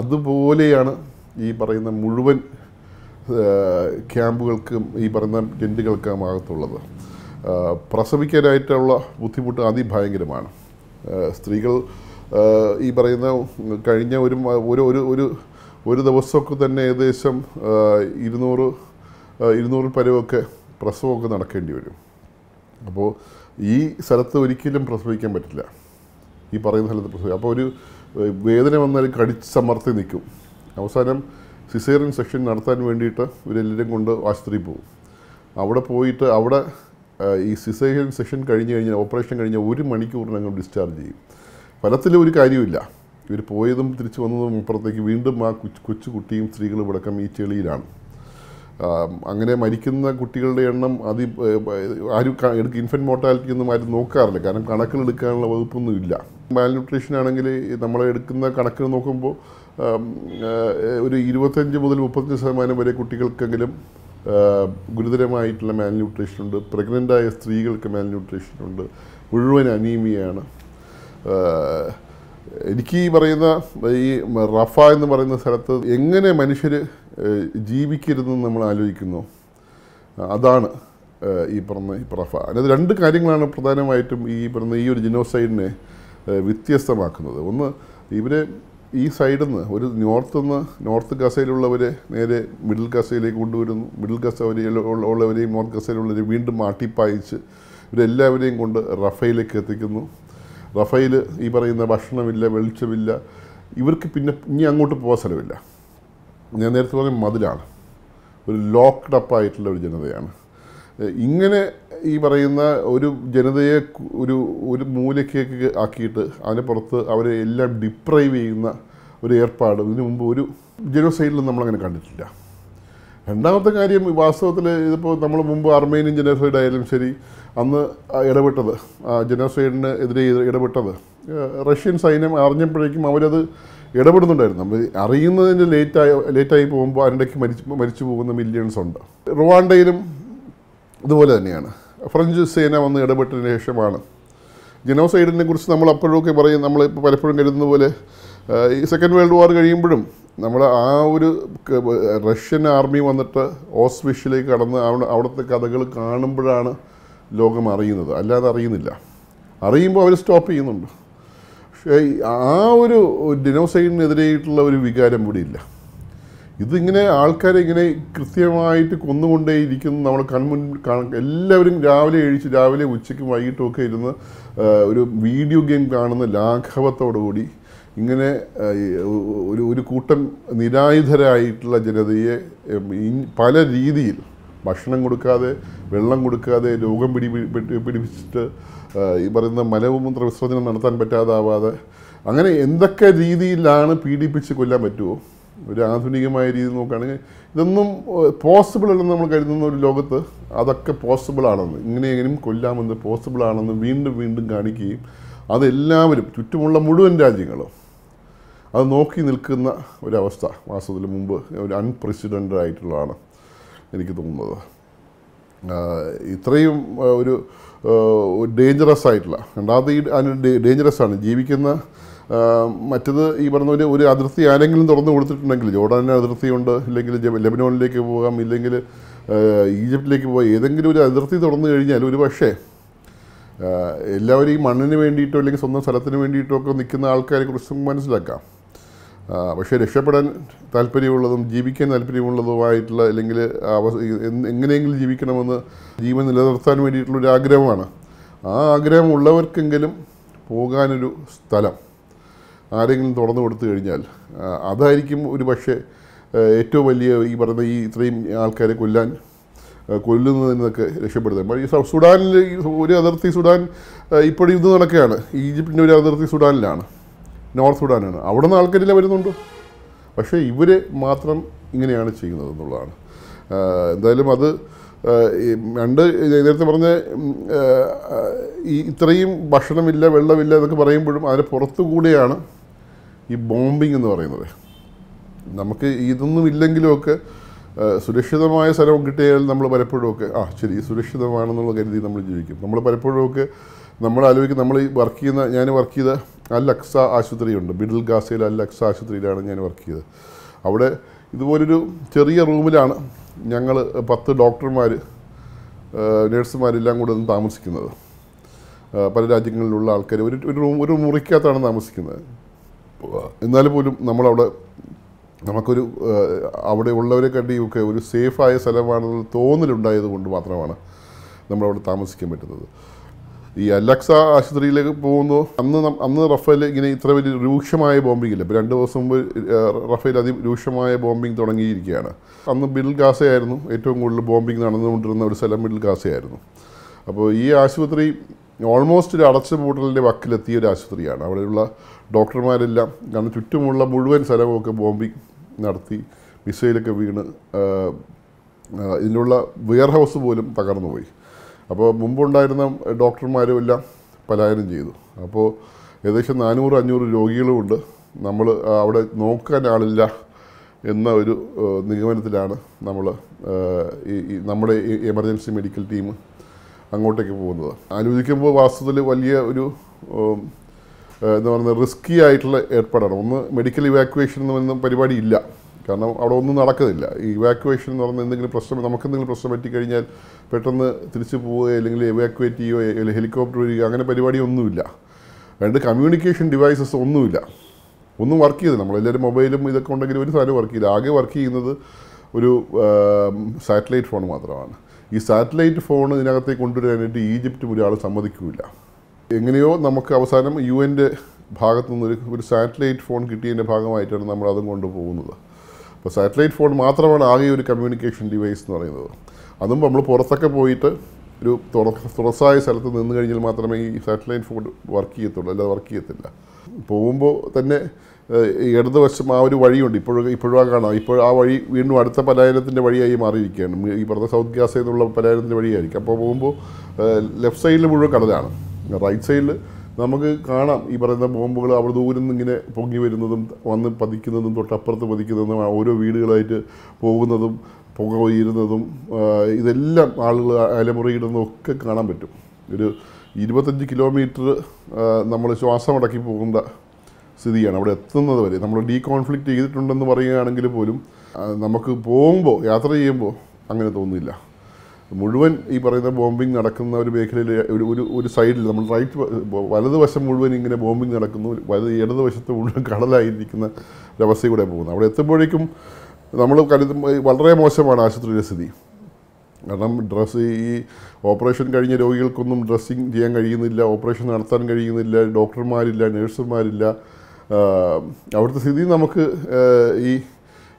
അതുപോലെയാണ് ഈ പറയുന്ന മുഴുവൻ ക്യാമ്പുകൾക്കും ഈ പറയുന്ന ടെൻറ്റുകൾക്കും ആകത്തുള്ളത് പ്രസവിക്കാനായിട്ടുള്ള ബുദ്ധിമുട്ട് അതിഭയങ്കരമാണ് സ്ത്രീകൾ ഈ പറയുന്ന കഴിഞ്ഞ ഒരു ഒരു ഒരു ഒരു ഒരു ദിവസമൊക്കെ തന്നെ ഏകദേശം ഇരുന്നൂറ് ഇരുന്നൂറിൽ പരവൊക്കെ പ്രസവമൊക്കെ നടക്കേണ്ടി വരും അപ്പോൾ ഈ സ്ഥലത്ത് ഒരിക്കലും പ്രസവിക്കാൻ പറ്റില്ല ഈ പറയുന്ന സ്ഥലത്ത് പ്രസവിക്കും അപ്പോൾ ഒരു വേദന വന്നാൽ കടിച്ച് സമർത്തി നിൽക്കും അവസാനം സിസേറിയൻ സെക്ഷൻ നടത്താൻ വേണ്ടിയിട്ട് ഇവരെല്ലാവരും കൊണ്ട് ആശുപത്രിയിൽ പോകും അവിടെ പോയിട്ട് അവിടെ ഈ സിസേറിയൻ സെക്ഷൻ കഴിഞ്ഞ് കഴിഞ്ഞാൽ ഓപ്പറേഷൻ കഴിഞ്ഞാൽ ഒരു മണിക്കൂറിനകം ഡിസ്ചാർജ് ചെയ്യും ഫലത്തിൽ ഒരു കാര്യമില്ല ഇവർ പോയതും തിരിച്ചു വന്നതും അപ്പുറത്തേക്ക് വീണ്ടും ആ കൊച്ചു കുട്ടിയും സ്ത്രീകളും അടക്കം ഈ ചെളിയിലാണ് അങ്ങനെ മരിക്കുന്ന കുട്ടികളുടെ എണ്ണം അതി ആരും എടുക്കുക ഇൻഫൻറ്റ് മോർട്ടാലിറ്റി ഒന്നും ആരും നോക്കാറില്ല കാരണം കണക്കിലെടുക്കാനുള്ള വകുപ്പൊന്നും ഇല്ല മാൽന്യൂട്രീഷൻ ആണെങ്കിൽ നമ്മൾ എടുക്കുന്ന കണക്കിൽ നോക്കുമ്പോൾ ഒരു ഇരുപത്തഞ്ച് മുതൽ മുപ്പത്തഞ്ച് ശതമാനം വരെ കുട്ടികൾക്കെങ്കിലും ഗുരുതരമായിട്ടുള്ള മാൽന്യൂട്രീഷൻ ഉണ്ട് ആയ സ്ത്രീകൾക്ക് മാൽന്യൂട്രീഷൻ ഉണ്ട് മുഴുവൻ അനീമിയാണ് എനിക്ക് ഈ പറയുന്ന ഈ റഫ എന്ന് പറയുന്ന സ്ഥലത്ത് എങ്ങനെ മനുഷ്യർ ജീവിക്കരുതെന്ന് നമ്മൾ ആലോചിക്കുന്നു അതാണ് ഈ പറഞ്ഞ ഈ പ്രഫ അതിനകത്ത് രണ്ട് കാര്യങ്ങളാണ് പ്രധാനമായിട്ടും ഈ പറഞ്ഞ ഈ ഒരു ജിനോസൈഡിനെ വ്യത്യസ്തമാക്കുന്നത് ഒന്ന് ഇവരെ ഈ സൈഡിൽ നിന്ന് ഒരു നോർത്ത് നിന്ന് നോർത്ത് ഗസയിലുള്ളവരെ നേരെ മിഡിൽ ഗസയിലേക്ക് കൊണ്ടുവരുന്നു മിഡിൽ ഗസ ഉള്ളവരെയും നോർത്ത് ഗസയിലുള്ളവരെയും വീണ്ടും മാട്ടിപ്പായിച്ച് ഇവരെല്ലാവരെയും കൊണ്ട് റഫയിലേക്ക് എത്തിക്കുന്നു റഫയിൽ ഈ പറയുന്ന ഭക്ഷണമില്ല വെളിച്ചമില്ല ഇവർക്ക് പിന്നെ ഇനി അങ്ങോട്ട് പോകാൻ സ്ഥലമില്ല ഞാൻ നേരത്തെ പറഞ്ഞ മതിലാണ് ഒരു ലോക്ക്ഡ് അപ്പ് ആയിട്ടുള്ള ഒരു ജനതയാണ് ഇങ്ങനെ ഈ പറയുന്ന ഒരു ജനതയെ ഒരു ഒരു മൂലക്കേക്ക് ആക്കിയിട്ട് അതിന് പുറത്ത് അവരെ എല്ലാം ഡിപ്രൈവ് ചെയ്യുന്ന ഒരു ഏർപ്പാട് ഇതിനു മുമ്പ് ഒരു ജനോസൈഡിലും നമ്മളങ്ങനെ കണ്ടിട്ടില്ല രണ്ടാമത്തെ കാര്യം വാസ്തവത്തിൽ ഇതിപ്പോൾ നമ്മൾ മുമ്പ് അർമേനിയൻ ജനോസൈഡ് ആയാലും ശരി അന്ന് ഇടപെട്ടത് ജനോസൈഡിന് എതിരെ ഇടപെട്ടത് റഷ്യൻ സൈന്യം അറിഞ്ഞപ്പോഴേക്കും അവരത് ഇടപെടുന്നുണ്ടായിരുന്നു നമ്മൾ അറിയുന്നതിൻ്റെ ലേറ്റായി ലേറ്റായി പോകുമ്പോൾ അതിനിടയ്ക്ക് മരിച്ചു മരിച്ചു പോകുന്ന മില്യൺസ് ഉണ്ട് റുവാണ്ടയിലും ഇതുപോലെ തന്നെയാണ് ഫ്രഞ്ച് സേന വന്ന് ഇടപെട്ടതിന് ശേഷമാണ് ജനോസൈഡിനെ കുറിച്ച് നമ്മൾ അപ്പോഴൊക്കെ പറയും നമ്മൾ പലപ്പോഴും കരുതുന്ന പോലെ ഈ സെക്കൻഡ് വേൾഡ് വാർ കഴിയുമ്പോഴും നമ്മൾ ആ ഒരു റഷ്യൻ ആർമി വന്നിട്ട് ഓസ്വിഷിലേക്ക് കടന്ന് അവിടെ അവിടുത്തെ കഥകൾ കാണുമ്പോഴാണ് ലോകം അറിയുന്നത് അല്ലാതെ അറിയുന്നില്ല അറിയുമ്പോൾ അവർ സ്റ്റോപ്പ് ചെയ്യുന്നുണ്ട് പക്ഷേ ആ ഒരു ഡിനോസൈഡിനെതിരായിട്ടുള്ള ഒരു വികാരം കൂടി ഇല്ല ഇതിങ്ങനെ ആൾക്കാരെ ഇങ്ങനെ കൃത്യമായിട്ട് ഇരിക്കുന്നു നമ്മൾ കൺമുൻ എല്ലാവരും രാവിലെ എഴുതിച്ച് രാവിലെ ഉച്ചയ്ക്കും വൈകിട്ടുമൊക്കെ ഇരുന്ന് ഒരു വീഡിയോ ഗെയിം കാണുന്ന ലാഘവത്തോടുകൂടി ഇങ്ങനെ ഒരു ഒരു കൂട്ടം നിരായുധരായിട്ടുള്ള ജനതയെ പല രീതിയിൽ ഭക്ഷണം കൊടുക്കാതെ വെള്ളം കൊടുക്കാതെ രോഗം പിടി പിടിപ്പിച്ചിട്ട് ഈ പറയുന്ന മലമൂത്ര വിസർജനം നടത്താൻ പറ്റാതാവാതെ അങ്ങനെ എന്തൊക്കെ രീതിയിലാണ് പീഡിപ്പിച്ച് കൊല്ലാൻ പറ്റുമോ ഒരു ആധുനികമായ രീതി നോക്കുകയാണെങ്കിൽ ഇതൊന്നും പോസിബിൾ അല്ലെന്ന് നമ്മൾ കരുതുന്ന ഒരു ലോകത്ത് അതൊക്കെ പോസിബിൾ ആണെന്ന് ഇങ്ങനെയെങ്കിലും കൊല്ലാമെന്ന് പോസിബിൾ ആണെന്ന് വീണ്ടും വീണ്ടും കാണിക്കുകയും അതെല്ലാവരും ചുറ്റുമുള്ള മുഴുവൻ രാജ്യങ്ങളും അത് നോക്കി നിൽക്കുന്ന ഒരവസ്ഥ മാസത്തിന് മുമ്പ് ഒരു അൺപ്രസിഡൻ്റഡ് ആയിട്ടുള്ളതാണ് എനിക്ക് തോന്നുന്നത് ഇത്രയും ഒരു ഡേഞ്ചറസ് ആയിട്ടുള്ള രണ്ടാമത് ഈ ഡേഞ്ചറസ് ആണ് ജീവിക്കുന്ന മറ്റത് ഈ പറഞ്ഞ ഒരു ഒരു അതിർത്തി ആരെങ്കിലും തുറന്നു കൊടുത്തിട്ടുണ്ടെങ്കിൽ ജോർഡാനിന് അതിർത്തിയുണ്ട് ഇല്ലെങ്കിൽ ലെബനോണിലേക്ക് പോകാം ഇല്ലെങ്കിൽ ഈജിപ്തിലേക്ക് പോകാം ഏതെങ്കിലും ഒരു അതിർത്തി തുറന്നു കഴിഞ്ഞാൽ ഒരു പക്ഷേ എല്ലാവരും ഈ മണ്ണിന് വേണ്ടിയിട്ടോ അല്ലെങ്കിൽ സ്വന്തം സ്ഥലത്തിന് വേണ്ടിയിട്ടോ ഒക്കെ നിൽക്കുന്ന ആൾക്കാരെ കുറിച്ച് മനസ്സിലാക്കാം പക്ഷേ രക്ഷപ്പെടാൻ താല്പര്യമുള്ളതും ജീവിക്കാൻ താല്പര്യമുള്ളതുമായിട്ടുള്ള അല്ലെങ്കിൽ അവ എങ്ങനെയെങ്കിലും ജീവിക്കണമെന്ന് ജീവൻ നിലനിർത്താൻ വേണ്ടിയിട്ടുള്ളൊരു ആഗ്രഹമാണ് ആ ആഗ്രഹമുള്ളവർക്കെങ്കിലും പോകാനൊരു സ്ഥലം ആരെങ്കിലും തുറന്നു കൊടുത്തു കഴിഞ്ഞാൽ അതായിരിക്കും ഒരു പക്ഷേ ഏറ്റവും വലിയ ഈ പറയുന്ന ഈ ഇത്രയും ആൾക്കാരെ കൊല്ലാൻ കൊല്ലുന്നതിൽ നിന്നൊക്കെ രക്ഷപ്പെടുന്നത് ഈ സുഡാനിൽ ഒരു അതിർത്തി സുഡാൻ ഇപ്പോഴും യുദ്ധം നടക്കുകയാണ് ഈജിപ്തിൻ്റെ ഒരു അതിർത്തി സുഡാനിലാണ് നോർത്ത് സുഡാനാണ് അവിടെ നിന്ന് ആൾക്കാരില്ല വരുന്നുണ്ട് പക്ഷേ ഇവർ മാത്രം ഇങ്ങനെയാണ് ചെയ്യുന്നത് എന്നുള്ളതാണ് എന്തായാലും അത് രണ്ട് നേരത്തെ പറഞ്ഞ ഈ ഇത്രയും ഭക്ഷണമില്ല വെള്ളമില്ല എന്നൊക്കെ പറയുമ്പോഴും അതിന് പുറത്തു കൂടിയാണ് ഈ ബോംബിംഗ് എന്ന് പറയുന്നത് നമുക്ക് ഇതൊന്നും ഇല്ലെങ്കിലുമൊക്കെ സുരക്ഷിതമായ സ്ഥലം കിട്ടിയാൽ നമ്മൾ പലപ്പോഴുമൊക്കെ ആ ശരി സുരക്ഷിതമാണെന്നുള്ള കരുതി നമ്മൾ ജീവിക്കും നമ്മൾ പലപ്പോഴുമൊക്കെ നമ്മൾ ആലോചിക്കും നമ്മൾ ഈ വർക്ക് ചെയ്യുന്ന ഞാൻ വർക്ക് ചെയ്ത അൽ അക്സ ആശുപത്രിയുണ്ട് മിഡിൽ ഗാസയിൽ അൽ അക്സ ആശുപത്രിയിലാണ് ഞാൻ വർക്ക് ചെയ്തത് അവിടെ ഇതുപോലൊരു ചെറിയ റൂമിലാണ് ഞങ്ങൾ പത്ത് ഡോക്ടർമാർ നേഴ്സുമാരെല്ലാം കൂടെ താമസിക്കുന്നത് പല രാജ്യങ്ങളിലുള്ള ആൾക്കാർ ഒരു ഒരു റൂം ഒരു മുറിക്കകത്താണ് താമസിക്കുന്നത് എന്നാൽ പോലും നമ്മളവിടെ നമുക്കൊരു അവിടെ ഉള്ളവരെ കണ്ടിയൊക്കെ ഒരു സേഫായ സ്ഥലമാണെന്ന് തോന്നലുണ്ടായത് കൊണ്ട് മാത്രമാണ് നമ്മളവിടെ താമസിക്കാൻ പറ്റുന്നത് ഈ അലക്സ ആശുപത്രിയിലേക്ക് പോകുന്നു അന്ന് അന്ന് റഫേൽ ഇങ്ങനെ ഇത്ര വലിയ രൂക്ഷമായ ബോംബിംഗ് ഇല്ല രണ്ട് ദിവസം മുമ്പ് റഫേൽ അതിരൂക്ഷമായ ബോംബിംഗ് തുടങ്ങിയിരിക്കുകയാണ് അന്ന് മിഡിൽ ഗാസയായിരുന്നു ഏറ്റവും കൂടുതൽ ബോംബിംഗ് നടന്നുകൊണ്ടിരുന്ന ഒരു സ്ഥലം മിഡിൽ ഗാസയായിരുന്നു അപ്പോൾ ഈ ആശുപത്രി ഓൾമോസ്റ്റ് ഒരു അടച്ച പൂട്ടലിൻ്റെ വക്കിലെത്തിയ ഒരു ആശുപത്രിയാണ് അവിടെയുള്ള ഡോക്ടർമാരെല്ലാം കാരണം ചുറ്റുമുള്ള മുഴുവൻ സ്ഥലമൊക്കെ ബോംബിംഗ് നടത്തി മിസൈലൊക്കെ വീണ് ഇതിനുള്ള വെയർ ഹൗസ് പോലും തകർന്നുപോയി അപ്പോൾ മുമ്പുണ്ടായിരുന്ന ഡോക്ടർമാരും എല്ലാം പലായനം ചെയ്തു അപ്പോൾ ഏകദേശം നാനൂറ് അഞ്ഞൂറ് രോഗികളുമുണ്ട് നമ്മൾ അവിടെ നോക്കാൻ ആളില്ല എന്ന ഒരു നിഗമനത്തിലാണ് നമ്മൾ ഈ നമ്മുടെ എമർജൻസി മെഡിക്കൽ ടീം അങ്ങോട്ടേക്ക് പോകുന്നത് ആലോചിക്കുമ്പോൾ വാസ്തവത്തിൽ വലിയ ഒരു എന്താ പറയുന്നത് റിസ്കി ആയിട്ടുള്ള ഏർപ്പാടാണ് ഒന്ന് മെഡിക്കൽ ഇവാക്വേഷൻ എന്ന് പറയുന്ന പരിപാടി ഇല്ല കാരണം അവിടെ ഒന്നും നടക്കുന്നില്ല ഈ ഇവാക്യുവേഷൻ എന്ന് പറഞ്ഞാൽ എന്തെങ്കിലും പ്രശ്നം നമുക്ക് എന്തെങ്കിലും പ്രശ്നം പറ്റിക്കഴിഞ്ഞാൽ പെട്ടെന്ന് തിരിച്ചു പോവുകയോ അല്ലെങ്കിൽ ഇവാക്യുവേറ്റ് ചെയ്യുകയോ അല്ലെങ്കിൽ ഹെലികോപ്റ്റർ വരികയോ അങ്ങനെ പരിപാടിയൊന്നുമില്ല രണ്ട് കമ്മ്യൂണിക്കേഷൻ ഡിവൈസസ് ഒന്നുമില്ല ഒന്നും വർക്ക് ചെയ്ത് നമ്മളെല്ലാവരും മൊബൈലും ഇതൊക്കെ ഉണ്ടെങ്കിൽ ഒരു സാധനം വർക്ക് ചെയ്യില്ല ആകെ വർക്ക് ചെയ്യുന്നത് ഒരു സാറ്റലൈറ്റ് ഫോൺ മാത്രമാണ് ഈ സാറ്റലൈറ്റ് ഫോൺ ഇതിനകത്തേക്ക് കൊണ്ടുവരാനായിട്ട് ഈജിപ്റ്റ് ഒരാൾ സമ്മതിക്കില്ല എങ്ങനെയോ നമുക്ക് അവസാനം യു എൻ്റെ ഭാഗത്തുനിന്നൊരു ഒരു സാറ്റലൈറ്റ് ഫോൺ കിട്ടിയതിൻ്റെ ഭാഗമായിട്ടാണ് നമ്മൾ അതും കൊണ്ടുപോകുന്നത് അപ്പോൾ സാറ്റലൈറ്റ് ഫോൺ മാത്രമാണ് ആകെ ഒരു കമ്മ്യൂണിക്കേഷൻ ഡിവൈസ് എന്ന് പറയുന്നത് അതും നമ്മൾ പുറത്തൊക്കെ പോയിട്ട് ഒരു തുറസായ സ്ഥലത്ത് നിന്ന് കഴിഞ്ഞാൽ മാത്രമേ ഈ സാറ്റലൈറ്റ് ഫോൺ വർക്ക് ചെയ്യത്തുള്ളൂ അല്ലാതെ വർക്ക് ചെയ്യത്തില്ല പോകുമ്പോൾ തന്നെ ഇടതുവശം ആ ഒരു വഴിയുണ്ട് ഇപ്പോഴും ഇപ്പോഴും ആ കാണാം ഇപ്പോൾ ആ വഴി വീണ്ടും അടുത്ത പലായനത്തിൻ്റെ വഴിയായി മാറിയിരിക്കുകയാണ് ഈ പറഞ്ഞ സൗത്ത് ഗ്യാസ് എന്നുള്ള പലായനത്തിൻ്റെ വഴിയായിരിക്കും അപ്പോൾ പോകുമ്പോൾ ലെഫ്റ്റ് സൈഡിൽ മുഴുവൻ കടലാണ് റൈറ്റ് സൈഡിൽ നമുക്ക് കാണാം ഈ പറയുന്ന ബോംബുകൾ അവിടെ ദൂരം ഇങ്ങനെ പൊങ്ങി വരുന്നതും വന്ന് പതിക്കുന്നതും തൊട്ടപ്പുറത്ത് പതിക്കുന്നതും ഓരോ വീടുകളായിട്ട് പോകുന്നതും പുക ഉയരുന്നതും ഇതെല്ലാം ആളുകൾ അലമുറയിടുന്നതും ഒക്കെ കാണാൻ പറ്റും ഒരു ഇരുപത്തഞ്ച് കിലോമീറ്റർ നമ്മൾ ശ്വാസമടക്കി പോകുന്ന സ്ഥിതിയാണ് അവിടെ എത്തുന്നത് വരെ നമ്മൾ ഡീ കോൺഫ്ലിക്റ്റ് ചെയ്തിട്ടുണ്ടെന്ന് പറയുകയാണെങ്കിൽ പോലും നമുക്ക് പോകുമ്പോൾ യാത്ര ചെയ്യുമ്പോൾ അങ്ങനെ തോന്നുന്നില്ല മുഴുവൻ ഈ പറയുന്ന ബോംബിംഗ് നടക്കുന്ന ഒരു മേഖലയിൽ ഒരു ഒരു ഒരു സൈഡിൽ നമ്മൾ റൈറ്റ് വലതുവശം മുഴുവൻ ഇങ്ങനെ ബോംബിംഗ് നടക്കുന്നു വലത് ഇടതുവശത്ത് മുഴുവൻ കടലായിരിക്കുന്ന ഒരവസ്ഥയിൽ കൂടെ പോകുന്നത് അവിടെ എത്തുമ്പോഴേക്കും നമ്മൾ കരുതുമ്പോൾ വളരെ മോശമാണ് ആശുപത്രിയുടെ സ്ഥിതി കാരണം ഡ്രസ്സ് ഈ ഓപ്പറേഷൻ കഴിഞ്ഞ രോഗികൾക്കൊന്നും ഡ്രസ്സിങ് ചെയ്യാൻ കഴിയുന്നില്ല ഓപ്പറേഷൻ നടത്താൻ കഴിയുന്നില്ല ഡോക്ടർമാരില്ല നേഴ്സുമാരില്ല അവിടുത്തെ സ്ഥിതി നമുക്ക് ഈ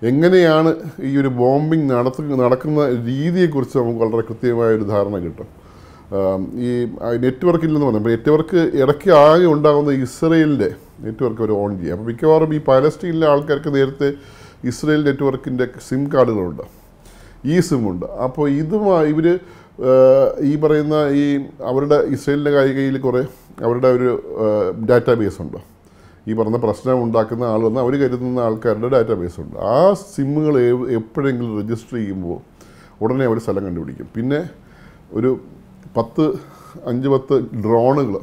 എങ്ങനെയാണ് ഈ ഒരു ബോംബിംഗ് നടത്ത നടക്കുന്ന രീതിയെക്കുറിച്ച് നമുക്ക് വളരെ കൃത്യമായ ഒരു ധാരണ കിട്ടും ഈ നെറ്റ്വർക്കില്ലെന്ന് പറഞ്ഞപ്പോൾ നെറ്റ്വർക്ക് ഇടയ്ക്ക് ആകെ ഉണ്ടാകുന്ന ഇസ്രയേലിൻ്റെ നെറ്റ്വർക്ക് അവർ ഓൺ ചെയ്യുക അപ്പോൾ മിക്കവാറും ഈ പാലസ്റ്റീനിലെ ആൾക്കാർക്ക് നേരത്തെ ഇസ്രയേൽ നെറ്റ്വർക്കിൻ്റെ സിം കാർഡുകളുണ്ട് ഈ സിമ്മുണ്ട് അപ്പോൾ ഇതുമായി ഇവർ ഈ പറയുന്ന ഈ അവരുടെ ഇസ്രയേലിൻ്റെ കൈ കുറേ അവരുടെ ഒരു ഡാറ്റാബേസ് ഉണ്ട് ഈ പറഞ്ഞ പ്രശ്നം ഉണ്ടാക്കുന്ന ആളെന്ന് അവർ കരുതുന്ന ആൾക്കാരുടെ ഡാറ്റാബേസ് ഉണ്ട് ആ സിമ്മുകൾ എപ്പോഴെങ്കിലും രജിസ്റ്റർ ചെയ്യുമ്പോൾ ഉടനെ അവർ സ്ഥലം കണ്ടുപിടിക്കും പിന്നെ ഒരു പത്ത് അഞ്ച് പത്ത് ഡ്രോണുകൾ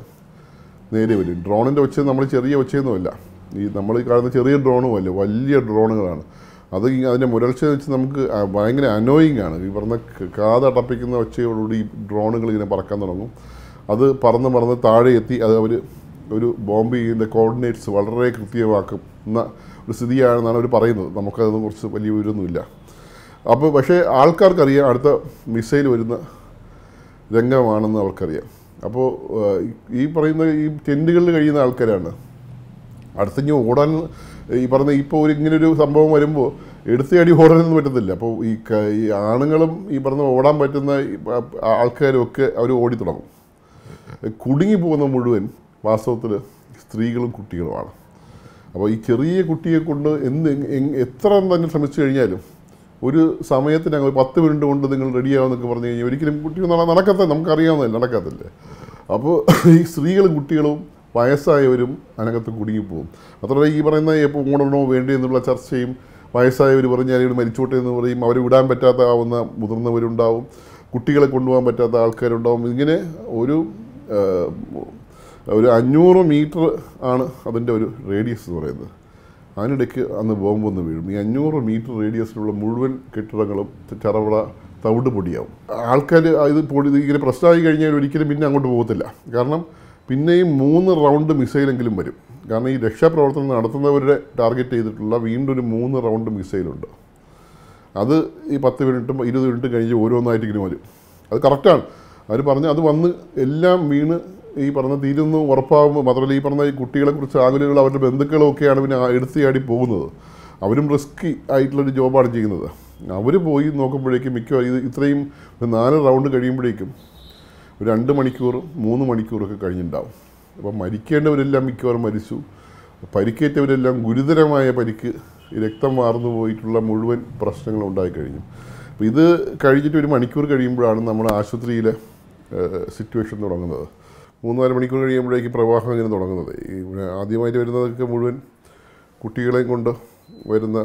നേരെ വരും ഡ്രോണിൻ്റെ ഒച്ച നമ്മൾ ചെറിയ ഒച്ചയൊന്നുമല്ല ഈ നമ്മൾ ഈ കാണുന്ന ചെറിയ ഡ്രോണുമല്ല വലിയ ഡ്രോണുകളാണ് അത് അതിൻ്റെ മുരൾച്ച വെച്ച് നമുക്ക് ഭയങ്കര അനോയിങ് ആണ് ഈ പറഞ്ഞ കാതടപ്പിക്കുന്ന ഒച്ചയോടുകൂടി ഈ ഡ്രോണുകൾ ഇങ്ങനെ പറക്കാൻ തുടങ്ങും അത് പറന്ന് പറന്ന് താഴെ എത്തി അത് അവർ ഒരു ബോംബ് ചെയ്യുന്ന കോർഡിനേറ്റ്സ് വളരെ കൃത്യമാക്കും എന്ന ഒരു സ്ഥിതിയാണെന്നാണ് അവർ പറയുന്നത് നമുക്കതൊന്നും കുറച്ച് വലിയ വിവരമൊന്നുമില്ല അപ്പോൾ പക്ഷേ ആൾക്കാർക്കറിയാം അടുത്ത മിസൈൽ വരുന്ന രംഗമാണെന്ന് അവർക്കറിയാം അപ്പോൾ ഈ പറയുന്ന ഈ ടെൻറ്റുകളിൽ കഴിയുന്ന ആൾക്കാരാണ് അടുത്തിഞ്ഞ് ഓടാൻ ഈ പറഞ്ഞ ഇപ്പോൾ ഒരു ഇങ്ങനൊരു സംഭവം വരുമ്പോൾ അടി ഓടാനൊന്നും പറ്റത്തില്ല അപ്പോൾ ഈ ഈ ആണുങ്ങളും ഈ പറഞ്ഞ ഓടാൻ പറ്റുന്ന ആൾക്കാരും ഒക്കെ അവർ ഓടി തുടങ്ങും കുടുങ്ങി പോകുന്ന മുഴുവൻ വാസ്തവത്തിൽ സ്ത്രീകളും കുട്ടികളുമാണ് അപ്പോൾ ഈ ചെറിയ കുട്ടിയെ കൊണ്ട് എന്ത് എത്ര തന്നെ ശ്രമിച്ചു കഴിഞ്ഞാലും ഒരു സമയത്തിനകം പത്ത് മിനിറ്റ് കൊണ്ട് നിങ്ങൾ റെഡിയാവുമെന്നൊക്കെ പറഞ്ഞു കഴിഞ്ഞാൽ ഒരിക്കലും കുട്ടി നടക്കത്ത നമുക്കറിയാവുന്നതല്ല നടക്കത്തില്ലേ അപ്പോൾ ഈ സ്ത്രീകളും കുട്ടികളും വയസ്സായവരും അതിനകത്ത് കുടുങ്ങിപ്പോകും മാത്രമല്ല ഈ പറയുന്ന എപ്പോൾ ഓടണോ വേണ്ടേ എന്നുള്ള ചർച്ചയും വയസ്സായവർ പറഞ്ഞാൽ ഇവിടെ മരിച്ചോട്ടെ എന്ന് പറയും അവർ വിടാൻ പറ്റാത്ത ആവുന്ന മുതിർന്നവരുണ്ടാവും കുട്ടികളെ കൊണ്ടുപോകാൻ പറ്റാത്ത ആൾക്കാരുണ്ടാവും ഇങ്ങനെ ഒരു ഒരു അഞ്ഞൂറ് മീറ്റർ ആണ് അതിൻ്റെ ഒരു റേഡിയസ് എന്ന് പറയുന്നത് അതിനിടയ്ക്ക് അന്ന് ബോംബ് ഒന്ന് വീഴും ഈ അഞ്ഞൂറ് മീറ്റർ റേഡിയസിലുള്ള മുഴുവൻ കെട്ടിടങ്ങളും ചറവള തവിട് പൊടിയാവും ആൾക്കാർ ഇത് പൊടി ഇങ്ങനെ പ്രശ്നമായി കഴിഞ്ഞാൽ ഒരിക്കലും പിന്നെ അങ്ങോട്ട് പോകത്തില്ല കാരണം പിന്നെയും മൂന്ന് റൗണ്ട് മിസൈലെങ്കിലും വരും കാരണം ഈ രക്ഷാപ്രവർത്തനം നടത്തുന്നവരുടെ ടാർഗറ്റ് ചെയ്തിട്ടുള്ള വീണ്ടും ഒരു മൂന്ന് റൗണ്ട് മിസൈലുണ്ട് അത് ഈ പത്ത് മിനിറ്റും ഇരുപത് മിനിറ്റും കഴിഞ്ഞ് ഓരോന്നായിട്ട് വരും അത് കറക്റ്റാണ് അവർ പറഞ്ഞു അത് വന്ന് എല്ലാം വീണ് ഈ പറഞ്ഞ തീരുന്നു ഉറപ്പാകുമ്പോൾ മാത്രമല്ല ഈ പറഞ്ഞ ഈ കുട്ടികളെക്കുറിച്ച് ആകുലുകൾ അവരുടെ ബന്ധുക്കളൊക്കെയാണ് പിന്നെ എടുത്തിയാടി പോകുന്നത് അവരും റിസ്കി ആയിട്ടുള്ളൊരു ജോബാണ് ചെയ്യുന്നത് അവർ പോയി നോക്കുമ്പോഴേക്കും മിക്ക ഇത് ഇത്രയും ഒരു നാല് റൗണ്ട് കഴിയുമ്പോഴേക്കും ഒരു രണ്ട് മണിക്കൂർ മൂന്ന് മണിക്കൂറൊക്കെ കഴിഞ്ഞിട്ടുണ്ടാവും അപ്പം മരിക്കേണ്ടവരെല്ലാം മിക്കവാറും മരിച്ചു പരിക്കേറ്റവരെല്ലാം ഗുരുതരമായ പരിക്ക് രക്തം വാർന്നു പോയിട്ടുള്ള മുഴുവൻ പ്രശ്നങ്ങളും ഉണ്ടായി കഴിഞ്ഞു അപ്പോൾ ഇത് കഴിഞ്ഞിട്ട് ഒരു മണിക്കൂർ കഴിയുമ്പോഴാണ് നമ്മൾ ആശുപത്രിയിലെ സിറ്റുവേഷൻ തുടങ്ങുന്നത് മൂന്നാല് മണിക്കൂർ കഴിയുമ്പോഴേക്ക് പ്രവാഹം ഇങ്ങനെ തുടങ്ങുന്നത് ഇവിടെ ആദ്യമായിട്ട് വരുന്നതൊക്കെ മുഴുവൻ കുട്ടികളെയും കൊണ്ട് വരുന്ന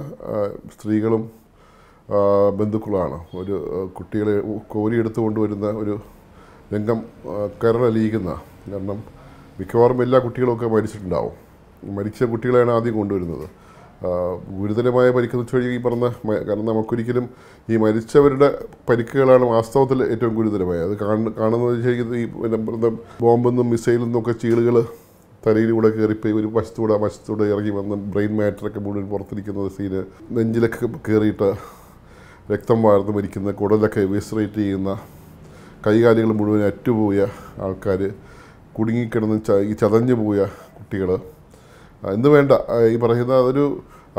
സ്ത്രീകളും ബന്ധുക്കളാണ് ഒരു കുട്ടികളെ കോരിയെടുത്ത് കൊണ്ടുവരുന്ന ഒരു രംഗം കരളലിയിക്കുന്ന കാരണം മിക്കവാറും എല്ലാ ഒക്കെ മരിച്ചിട്ടുണ്ടാവും മരിച്ച കുട്ടികളെയാണ് ആദ്യം കൊണ്ടുവരുന്നത് ഗുരുതരമായ പരിക്കെന്ന് വെച്ച് കഴിഞ്ഞാൽ ഈ പറഞ്ഞ കാരണം നമുക്കൊരിക്കലും ഈ മരിച്ചവരുടെ പരിക്കുകളാണ് വാസ്തവത്തിൽ ഏറ്റവും ഗുരുതരമായത് അത് കാണുന്ന കാണുന്നത് ശരിക്കും ഈ പറഞ്ഞ ബോംബെന്നും മിസൈലിൽ നിന്നൊക്കെ ചീളുകൾ തലയിലൂടെ കയറിപ്പോയി ഒരു വശത്തൂടെ വശത്തൂടെ ഇറങ്ങി വന്ന് ബ്രെയിൻ മാറ്ററൊക്കെ മുഴുവൻ പുറത്തിരിക്കുന്ന സീന് നെഞ്ചിലൊക്കെ കയറിയിട്ട് രക്തം വാർന്ന് മരിക്കുന്ന കുടലൊക്കെ വിസറേറ്റ് ചെയ്യുന്ന കൈകാലികൾ മുഴുവൻ അറ്റുപോയ ആൾക്കാർ കുടുങ്ങിക്കിടന്ന് ഈ ചതഞ്ഞു പോയ കുട്ടികൾ എന്ത് വേണ്ട ഈ പറയുന്ന അതൊരു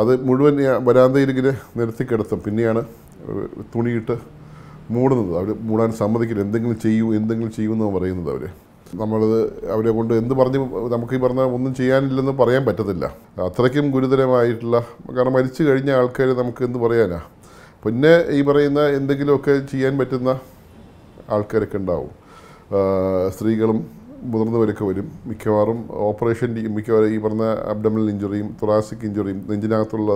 അത് മുഴുവൻ വരാന്തയിൽ ഇങ്ങനെ നിരത്തി കിടത്തും പിന്നെയാണ് തുണിയിട്ട് മൂടുന്നത് അവർ മൂടാൻ സമ്മതിക്കില്ല എന്തെങ്കിലും ചെയ്യൂ എന്തെങ്കിലും ചെയ്യുമെന്ന് പറയുന്നത് അവർ നമ്മളത് അവരെ കൊണ്ട് എന്ത് പറഞ്ഞ് നമുക്ക് ഈ പറഞ്ഞ ഒന്നും ചെയ്യാനില്ലെന്ന് പറയാൻ പറ്റത്തില്ല അത്രയ്ക്കും ഗുരുതരമായിട്ടുള്ള കാരണം മരിച്ചു കഴിഞ്ഞ ആൾക്കാർ നമുക്ക് എന്ത് പറയാനാ പിന്നെ ഈ പറയുന്ന എന്തെങ്കിലുമൊക്കെ ചെയ്യാൻ പറ്റുന്ന ആൾക്കാരൊക്കെ ഉണ്ടാവും സ്ത്രീകളും മുതിർന്നവരൊക്കെ വരും മിക്കവാറും ഓപ്പറേഷൻ മിക്കവാറും ഈ പറഞ്ഞ അബ്ഡമിനൽ ഇഞ്ചുറിയും തുറാസിക് ഇഞ്ചുറിയും നെഞ്ചിനകത്തുള്ള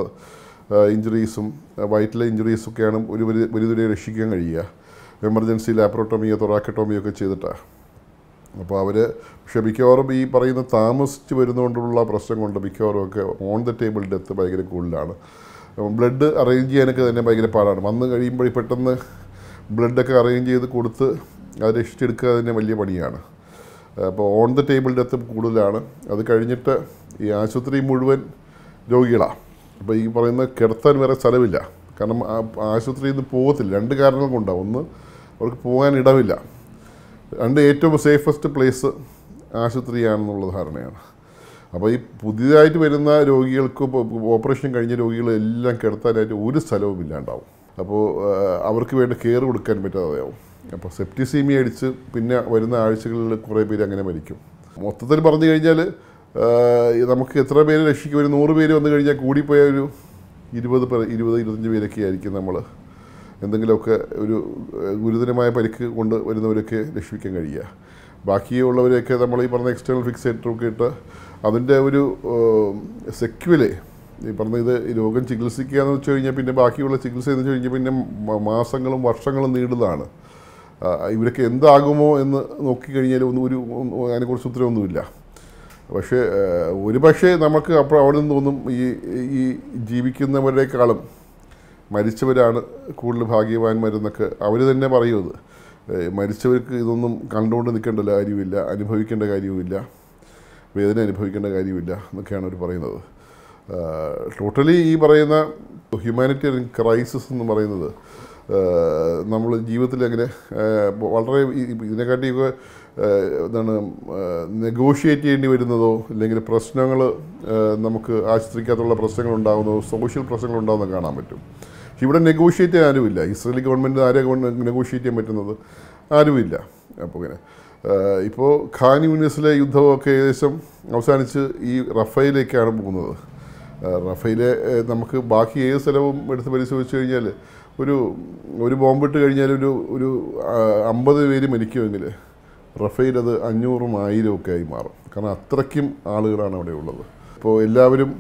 ഇഞ്ചുറീസും വയറ്റിലെ ഇഞ്ചുറീസൊക്കെയാണ് ഒരു വലിയതുരെ രക്ഷിക്കാൻ കഴിയുക എമർജൻസി ലാപ്രോട്ടോമിയോ തൊറാക്കട്ടോമിയോ ഒക്കെ ചെയ്തിട്ടാണ് അപ്പോൾ അവർ പക്ഷേ മിക്കവാറും ഈ പറയുന്ന താമസിച്ച് വരുന്നതുകൊണ്ടുള്ള പ്രശ്നം കൊണ്ട് മിക്കവാറും ഒക്കെ ഓൺ ദ ടേബിൾ ഡെത്ത് ഭയങ്കര കൂടുതലാണ് ബ്ലഡ് അറേഞ്ച് ചെയ്യാനൊക്കെ തന്നെ ഭയങ്കര പാടാണ് വന്ന് കഴിയുമ്പോൾ പെട്ടെന്ന് ബ്ലഡൊക്കെ അറേഞ്ച് ചെയ്ത് കൊടുത്ത് അത് രക്ഷിച്ചെടുക്കുക തന്നെ വലിയ പണിയാണ് അപ്പോൾ ഓൺ ദ ടേബിൾ ഡെത്ത് കൂടുതലാണ് അത് കഴിഞ്ഞിട്ട് ഈ ആശുപത്രി മുഴുവൻ രോഗികളാണ് അപ്പോൾ ഈ പറയുന്ന കിടത്താൻ വേറെ സ്ഥലമില്ല കാരണം ആശുപത്രിയിൽ നിന്ന് പോകത്തില്ല രണ്ട് കാരണങ്ങൾ കൊണ്ടാണ് ഒന്ന് അവർക്ക് പോകാൻ ഇടവില്ല രണ്ട് ഏറ്റവും സേഫസ്റ്റ് പ്ലേസ് ആശുപത്രിയാണെന്നുള്ള ധാരണയാണ് അപ്പോൾ ഈ പുതിയതായിട്ട് വരുന്ന രോഗികൾക്ക് ഓപ്പറേഷൻ കഴിഞ്ഞ രോഗികളെല്ലാം കിടത്താനായിട്ട് ഒരു സ്ഥലവും ഇല്ലാണ്ടാവും അപ്പോൾ അവർക്ക് വേണ്ട കെയർ കൊടുക്കാൻ പറ്റാതെയാവും അപ്പോൾ സെപ്റ്റിസീമിയ അടിച്ച് പിന്നെ വരുന്ന ആഴ്ചകളിൽ കുറേ പേര് അങ്ങനെ മരിക്കും മൊത്തത്തിൽ പറഞ്ഞു കഴിഞ്ഞാൽ നമുക്ക് എത്ര പേര് രക്ഷിക്കും ഒരു നൂറ് പേര് വന്നു കഴിഞ്ഞാൽ കൂടിപ്പോയ ഒരു ഇരുപത് പേർ ഇരുപത് ഇരുപത്തഞ്ച് പേരൊക്കെ ആയിരിക്കും നമ്മൾ എന്തെങ്കിലുമൊക്കെ ഒരു ഗുരുതരമായ പരിക്ക് കൊണ്ട് വരുന്നവരൊക്കെ രക്ഷിക്കാൻ കഴിയുക ബാക്കിയുള്ളവരെയൊക്കെ നമ്മൾ ഈ പറഞ്ഞ എക്സ്റ്റേണൽ ഫിക്സേറ്ററൊക്കെ ഇട്ട് അതിൻ്റെ ഒരു സെക്യുവല് ഈ പറഞ്ഞ ഇത് രോഗം ചികിത്സിക്കുക എന്ന് വെച്ച് കഴിഞ്ഞാൽ പിന്നെ ബാക്കിയുള്ള ചികിത്സ എന്ന് വെച്ച് കഴിഞ്ഞാൽ പിന്നെ മാസങ്ങളും വർഷങ്ങളും നീണ്ടതാണ് ഇവരൊക്കെ എന്താകുമോ എന്ന് നോക്കിക്കഴിഞ്ഞാൽ ഒന്നും ഒരു അതിനെക്കുറിച്ച് ഉത്തരവൊന്നുമില്ല പക്ഷേ ഒരു പക്ഷേ നമുക്ക് അപ്പോൾ അവിടെ നിന്ന് തോന്നും ഈ ഈ ജീവിക്കുന്നവരേക്കാളും മരിച്ചവരാണ് കൂടുതൽ ഭാഗ്യവാന്മാരെന്നൊക്കെ അവർ തന്നെ പറയുന്നത് മരിച്ചവർക്ക് ഇതൊന്നും കണ്ടുകൊണ്ട് നിൽക്കേണ്ട കാര്യമില്ല അനുഭവിക്കേണ്ട കാര്യവുമില്ല വേദന അനുഭവിക്കേണ്ട കാര്യമില്ല എന്നൊക്കെയാണ് അവർ പറയുന്നത് ടോട്ടലി ഈ പറയുന്ന ഹ്യൂമാനിറ്റേറിയൻ ക്രൈസിസ് എന്ന് പറയുന്നത് നമ്മൾ ജീവിതത്തിൽ അങ്ങനെ വളരെ ഇതിനെക്കാട്ടിയൊക്കെ എന്താണ് നെഗോഷിയേറ്റ് ചെയ്യേണ്ടി വരുന്നതോ അല്ലെങ്കിൽ പ്രശ്നങ്ങൾ നമുക്ക് ആശ്രയിക്കാത്തുള്ള പ്രശ്നങ്ങൾ ഉണ്ടാകുന്നതോ സോഷ്യൽ പ്രശ്നങ്ങൾ ഉണ്ടാകുന്നത് കാണാൻ പറ്റും പക്ഷെ ഇവിടെ നെഗോഷിയേറ്റ് ചെയ്യാൻ ആരുമില്ല ഇസ്രേലി ഗവൺമെൻറ് ആരെ നെഗോഷിയേറ്റ് ചെയ്യാൻ പറ്റുന്നത് ആരുമില്ല അപ്പോൾ ഇങ്ങനെ ഇപ്പോൾ ഖാൻ യൂണിസിലെ യുദ്ധമൊക്കെ ഏകദേശം അവസാനിച്ച് ഈ റഫയിലേക്കാണ് പോകുന്നത് റഫയിലെ നമുക്ക് ബാക്കി ഏത് സ്ഥലവും എടുത്ത് പരിശോധിച്ച് കഴിഞ്ഞാൽ ഒരു ഒരു ബോംബിട്ട് കഴിഞ്ഞാൽ ഒരു ഒരു അമ്പത് പേര് മരിക്കുമെങ്കിൽ റഫേൽ അത് അഞ്ഞൂറും ആയിരം ഒക്കെ ആയി മാറും കാരണം അത്രയ്ക്കും ആളുകളാണ് അവിടെ ഉള്ളത് അപ്പോൾ എല്ലാവരും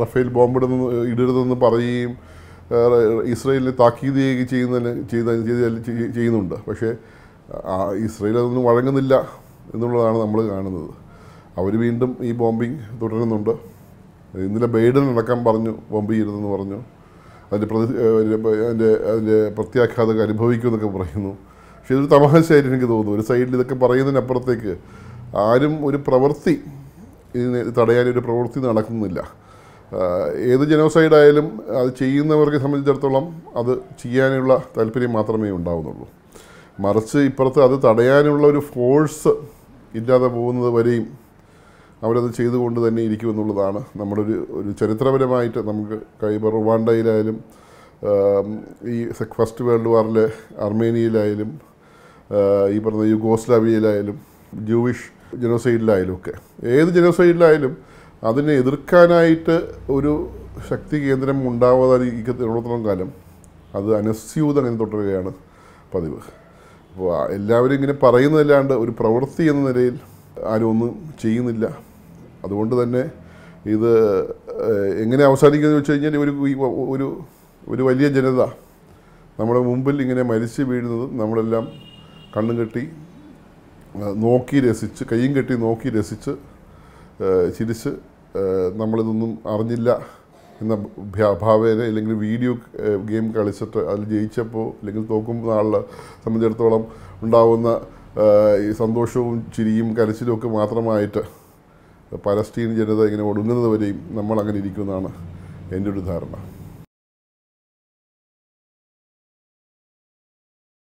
റഫേൽ ബോംബിടുന്ന ഇടരുതെന്ന് പറയുകയും ഇസ്രയേലിനെ താക്കീത് ചെയ്യുകയും ചെയ്യുന്ന ചെയ്ത ചെയ്യുന്നുണ്ട് പക്ഷേ ഇസ്രയേൽ അതൊന്നും വഴങ്ങുന്നില്ല എന്നുള്ളതാണ് നമ്മൾ കാണുന്നത് അവർ വീണ്ടും ഈ ബോംബിങ് തുടരുന്നുണ്ട് ഇന്നലെ ബൈഡൻ അടക്കം പറഞ്ഞു ബോംബ് ചെയ്യരുതെന്ന് പറഞ്ഞു അതിൻ്റെ പ്രതി അതിൻ്റെ അതിൻ്റെ പ്രത്യാഘാതം അനുഭവിക്കുമെന്നൊക്കെ പറയുന്നു പക്ഷേ ഇതൊരു തമാശയായിട്ട് എനിക്ക് തോന്നുന്നു ഒരു സൈഡിൽ ഇതൊക്കെ പറയുന്നതിനപ്പുറത്തേക്ക് ആരും ഒരു പ്രവൃത്തി തടയാൻ ഒരു പ്രവൃത്തി നടക്കുന്നില്ല ഏത് ജനോസൈഡായാലും അത് ചെയ്യുന്നവർക്ക് സംബന്ധിച്ചിടത്തോളം അത് ചെയ്യാനുള്ള താല്പര്യം മാത്രമേ ഉണ്ടാവുന്നുള്ളൂ മറിച്ച് ഇപ്പുറത്ത് അത് തടയാനുള്ള ഒരു ഫോഴ്സ് ഇല്ലാതെ പോകുന്നത് വരെയും അവരത് ചെയ്തുകൊണ്ട് തന്നെ ഇരിക്കുമെന്നുള്ളതാണ് നമ്മുടെ ഒരു ഒരു ചരിത്രപരമായിട്ട് നമുക്ക് കൈബർ റുവാണ്ടയിലായാലും ഈ ഫസ്റ്റ് വേൾഡ് വാറിലെ അർമേനിയയിലായാലും ഈ പറഞ്ഞ യുഗോസ്ലാവിയയിലായാലും ജൂവിഷ് ജനോസൈഡിലായാലും ഒക്കെ ഏത് ജനോസൈഡിലായാലും അതിനെ എതിർക്കാനായിട്ട് ഒരു ശക്തി കേന്ദ്രം ഉണ്ടാവാതിരിക്കത്തിനോടത്തോളം കാലം അത് അനസ്യൂത് അങ്ങനെ തുടരുകയാണ് പതിവ് അപ്പോൾ എല്ലാവരും ഇങ്ങനെ പറയുന്നതല്ലാണ്ട് ഒരു പ്രവൃത്തി എന്ന നിലയിൽ ആരും ഒന്നും ചെയ്യുന്നില്ല അതുകൊണ്ട് തന്നെ ഇത് എങ്ങനെ അവസാനിക്കുമെന്ന് വെച്ച് കഴിഞ്ഞാൽ ഒരു ഒരു ഒരു വലിയ ജനത നമ്മുടെ മുമ്പിൽ ഇങ്ങനെ മരിച്ചു വീഴുന്നത് നമ്മളെല്ലാം കണ്ണും കെട്ടി നോക്കി രസിച്ച് കൈയും കെട്ടി നോക്കി രസിച്ച് ചിരിച്ച് നമ്മളിതൊന്നും അറിഞ്ഞില്ല എന്ന ഭാവേനെ അല്ലെങ്കിൽ വീഡിയോ ഗെയിം കളിച്ചിട്ട് അതിൽ ജയിച്ചപ്പോൾ അല്ലെങ്കിൽ തോക്കുമ്പോൾ ആളെ സംബന്ധിച്ചിടത്തോളം ഉണ്ടാവുന്ന ഈ സന്തോഷവും ചിരിയും കരച്ചിലും ഒക്കെ മാത്രമായിട്ട് പലസ്തീൻ ജനത ഇങ്ങനെ ഒടുങ്ങുന്നതുവരെയും നമ്മൾ അങ്ങനെ ഇരിക്കുന്നതാണ് എൻ്റെ ഒരു ധാരണ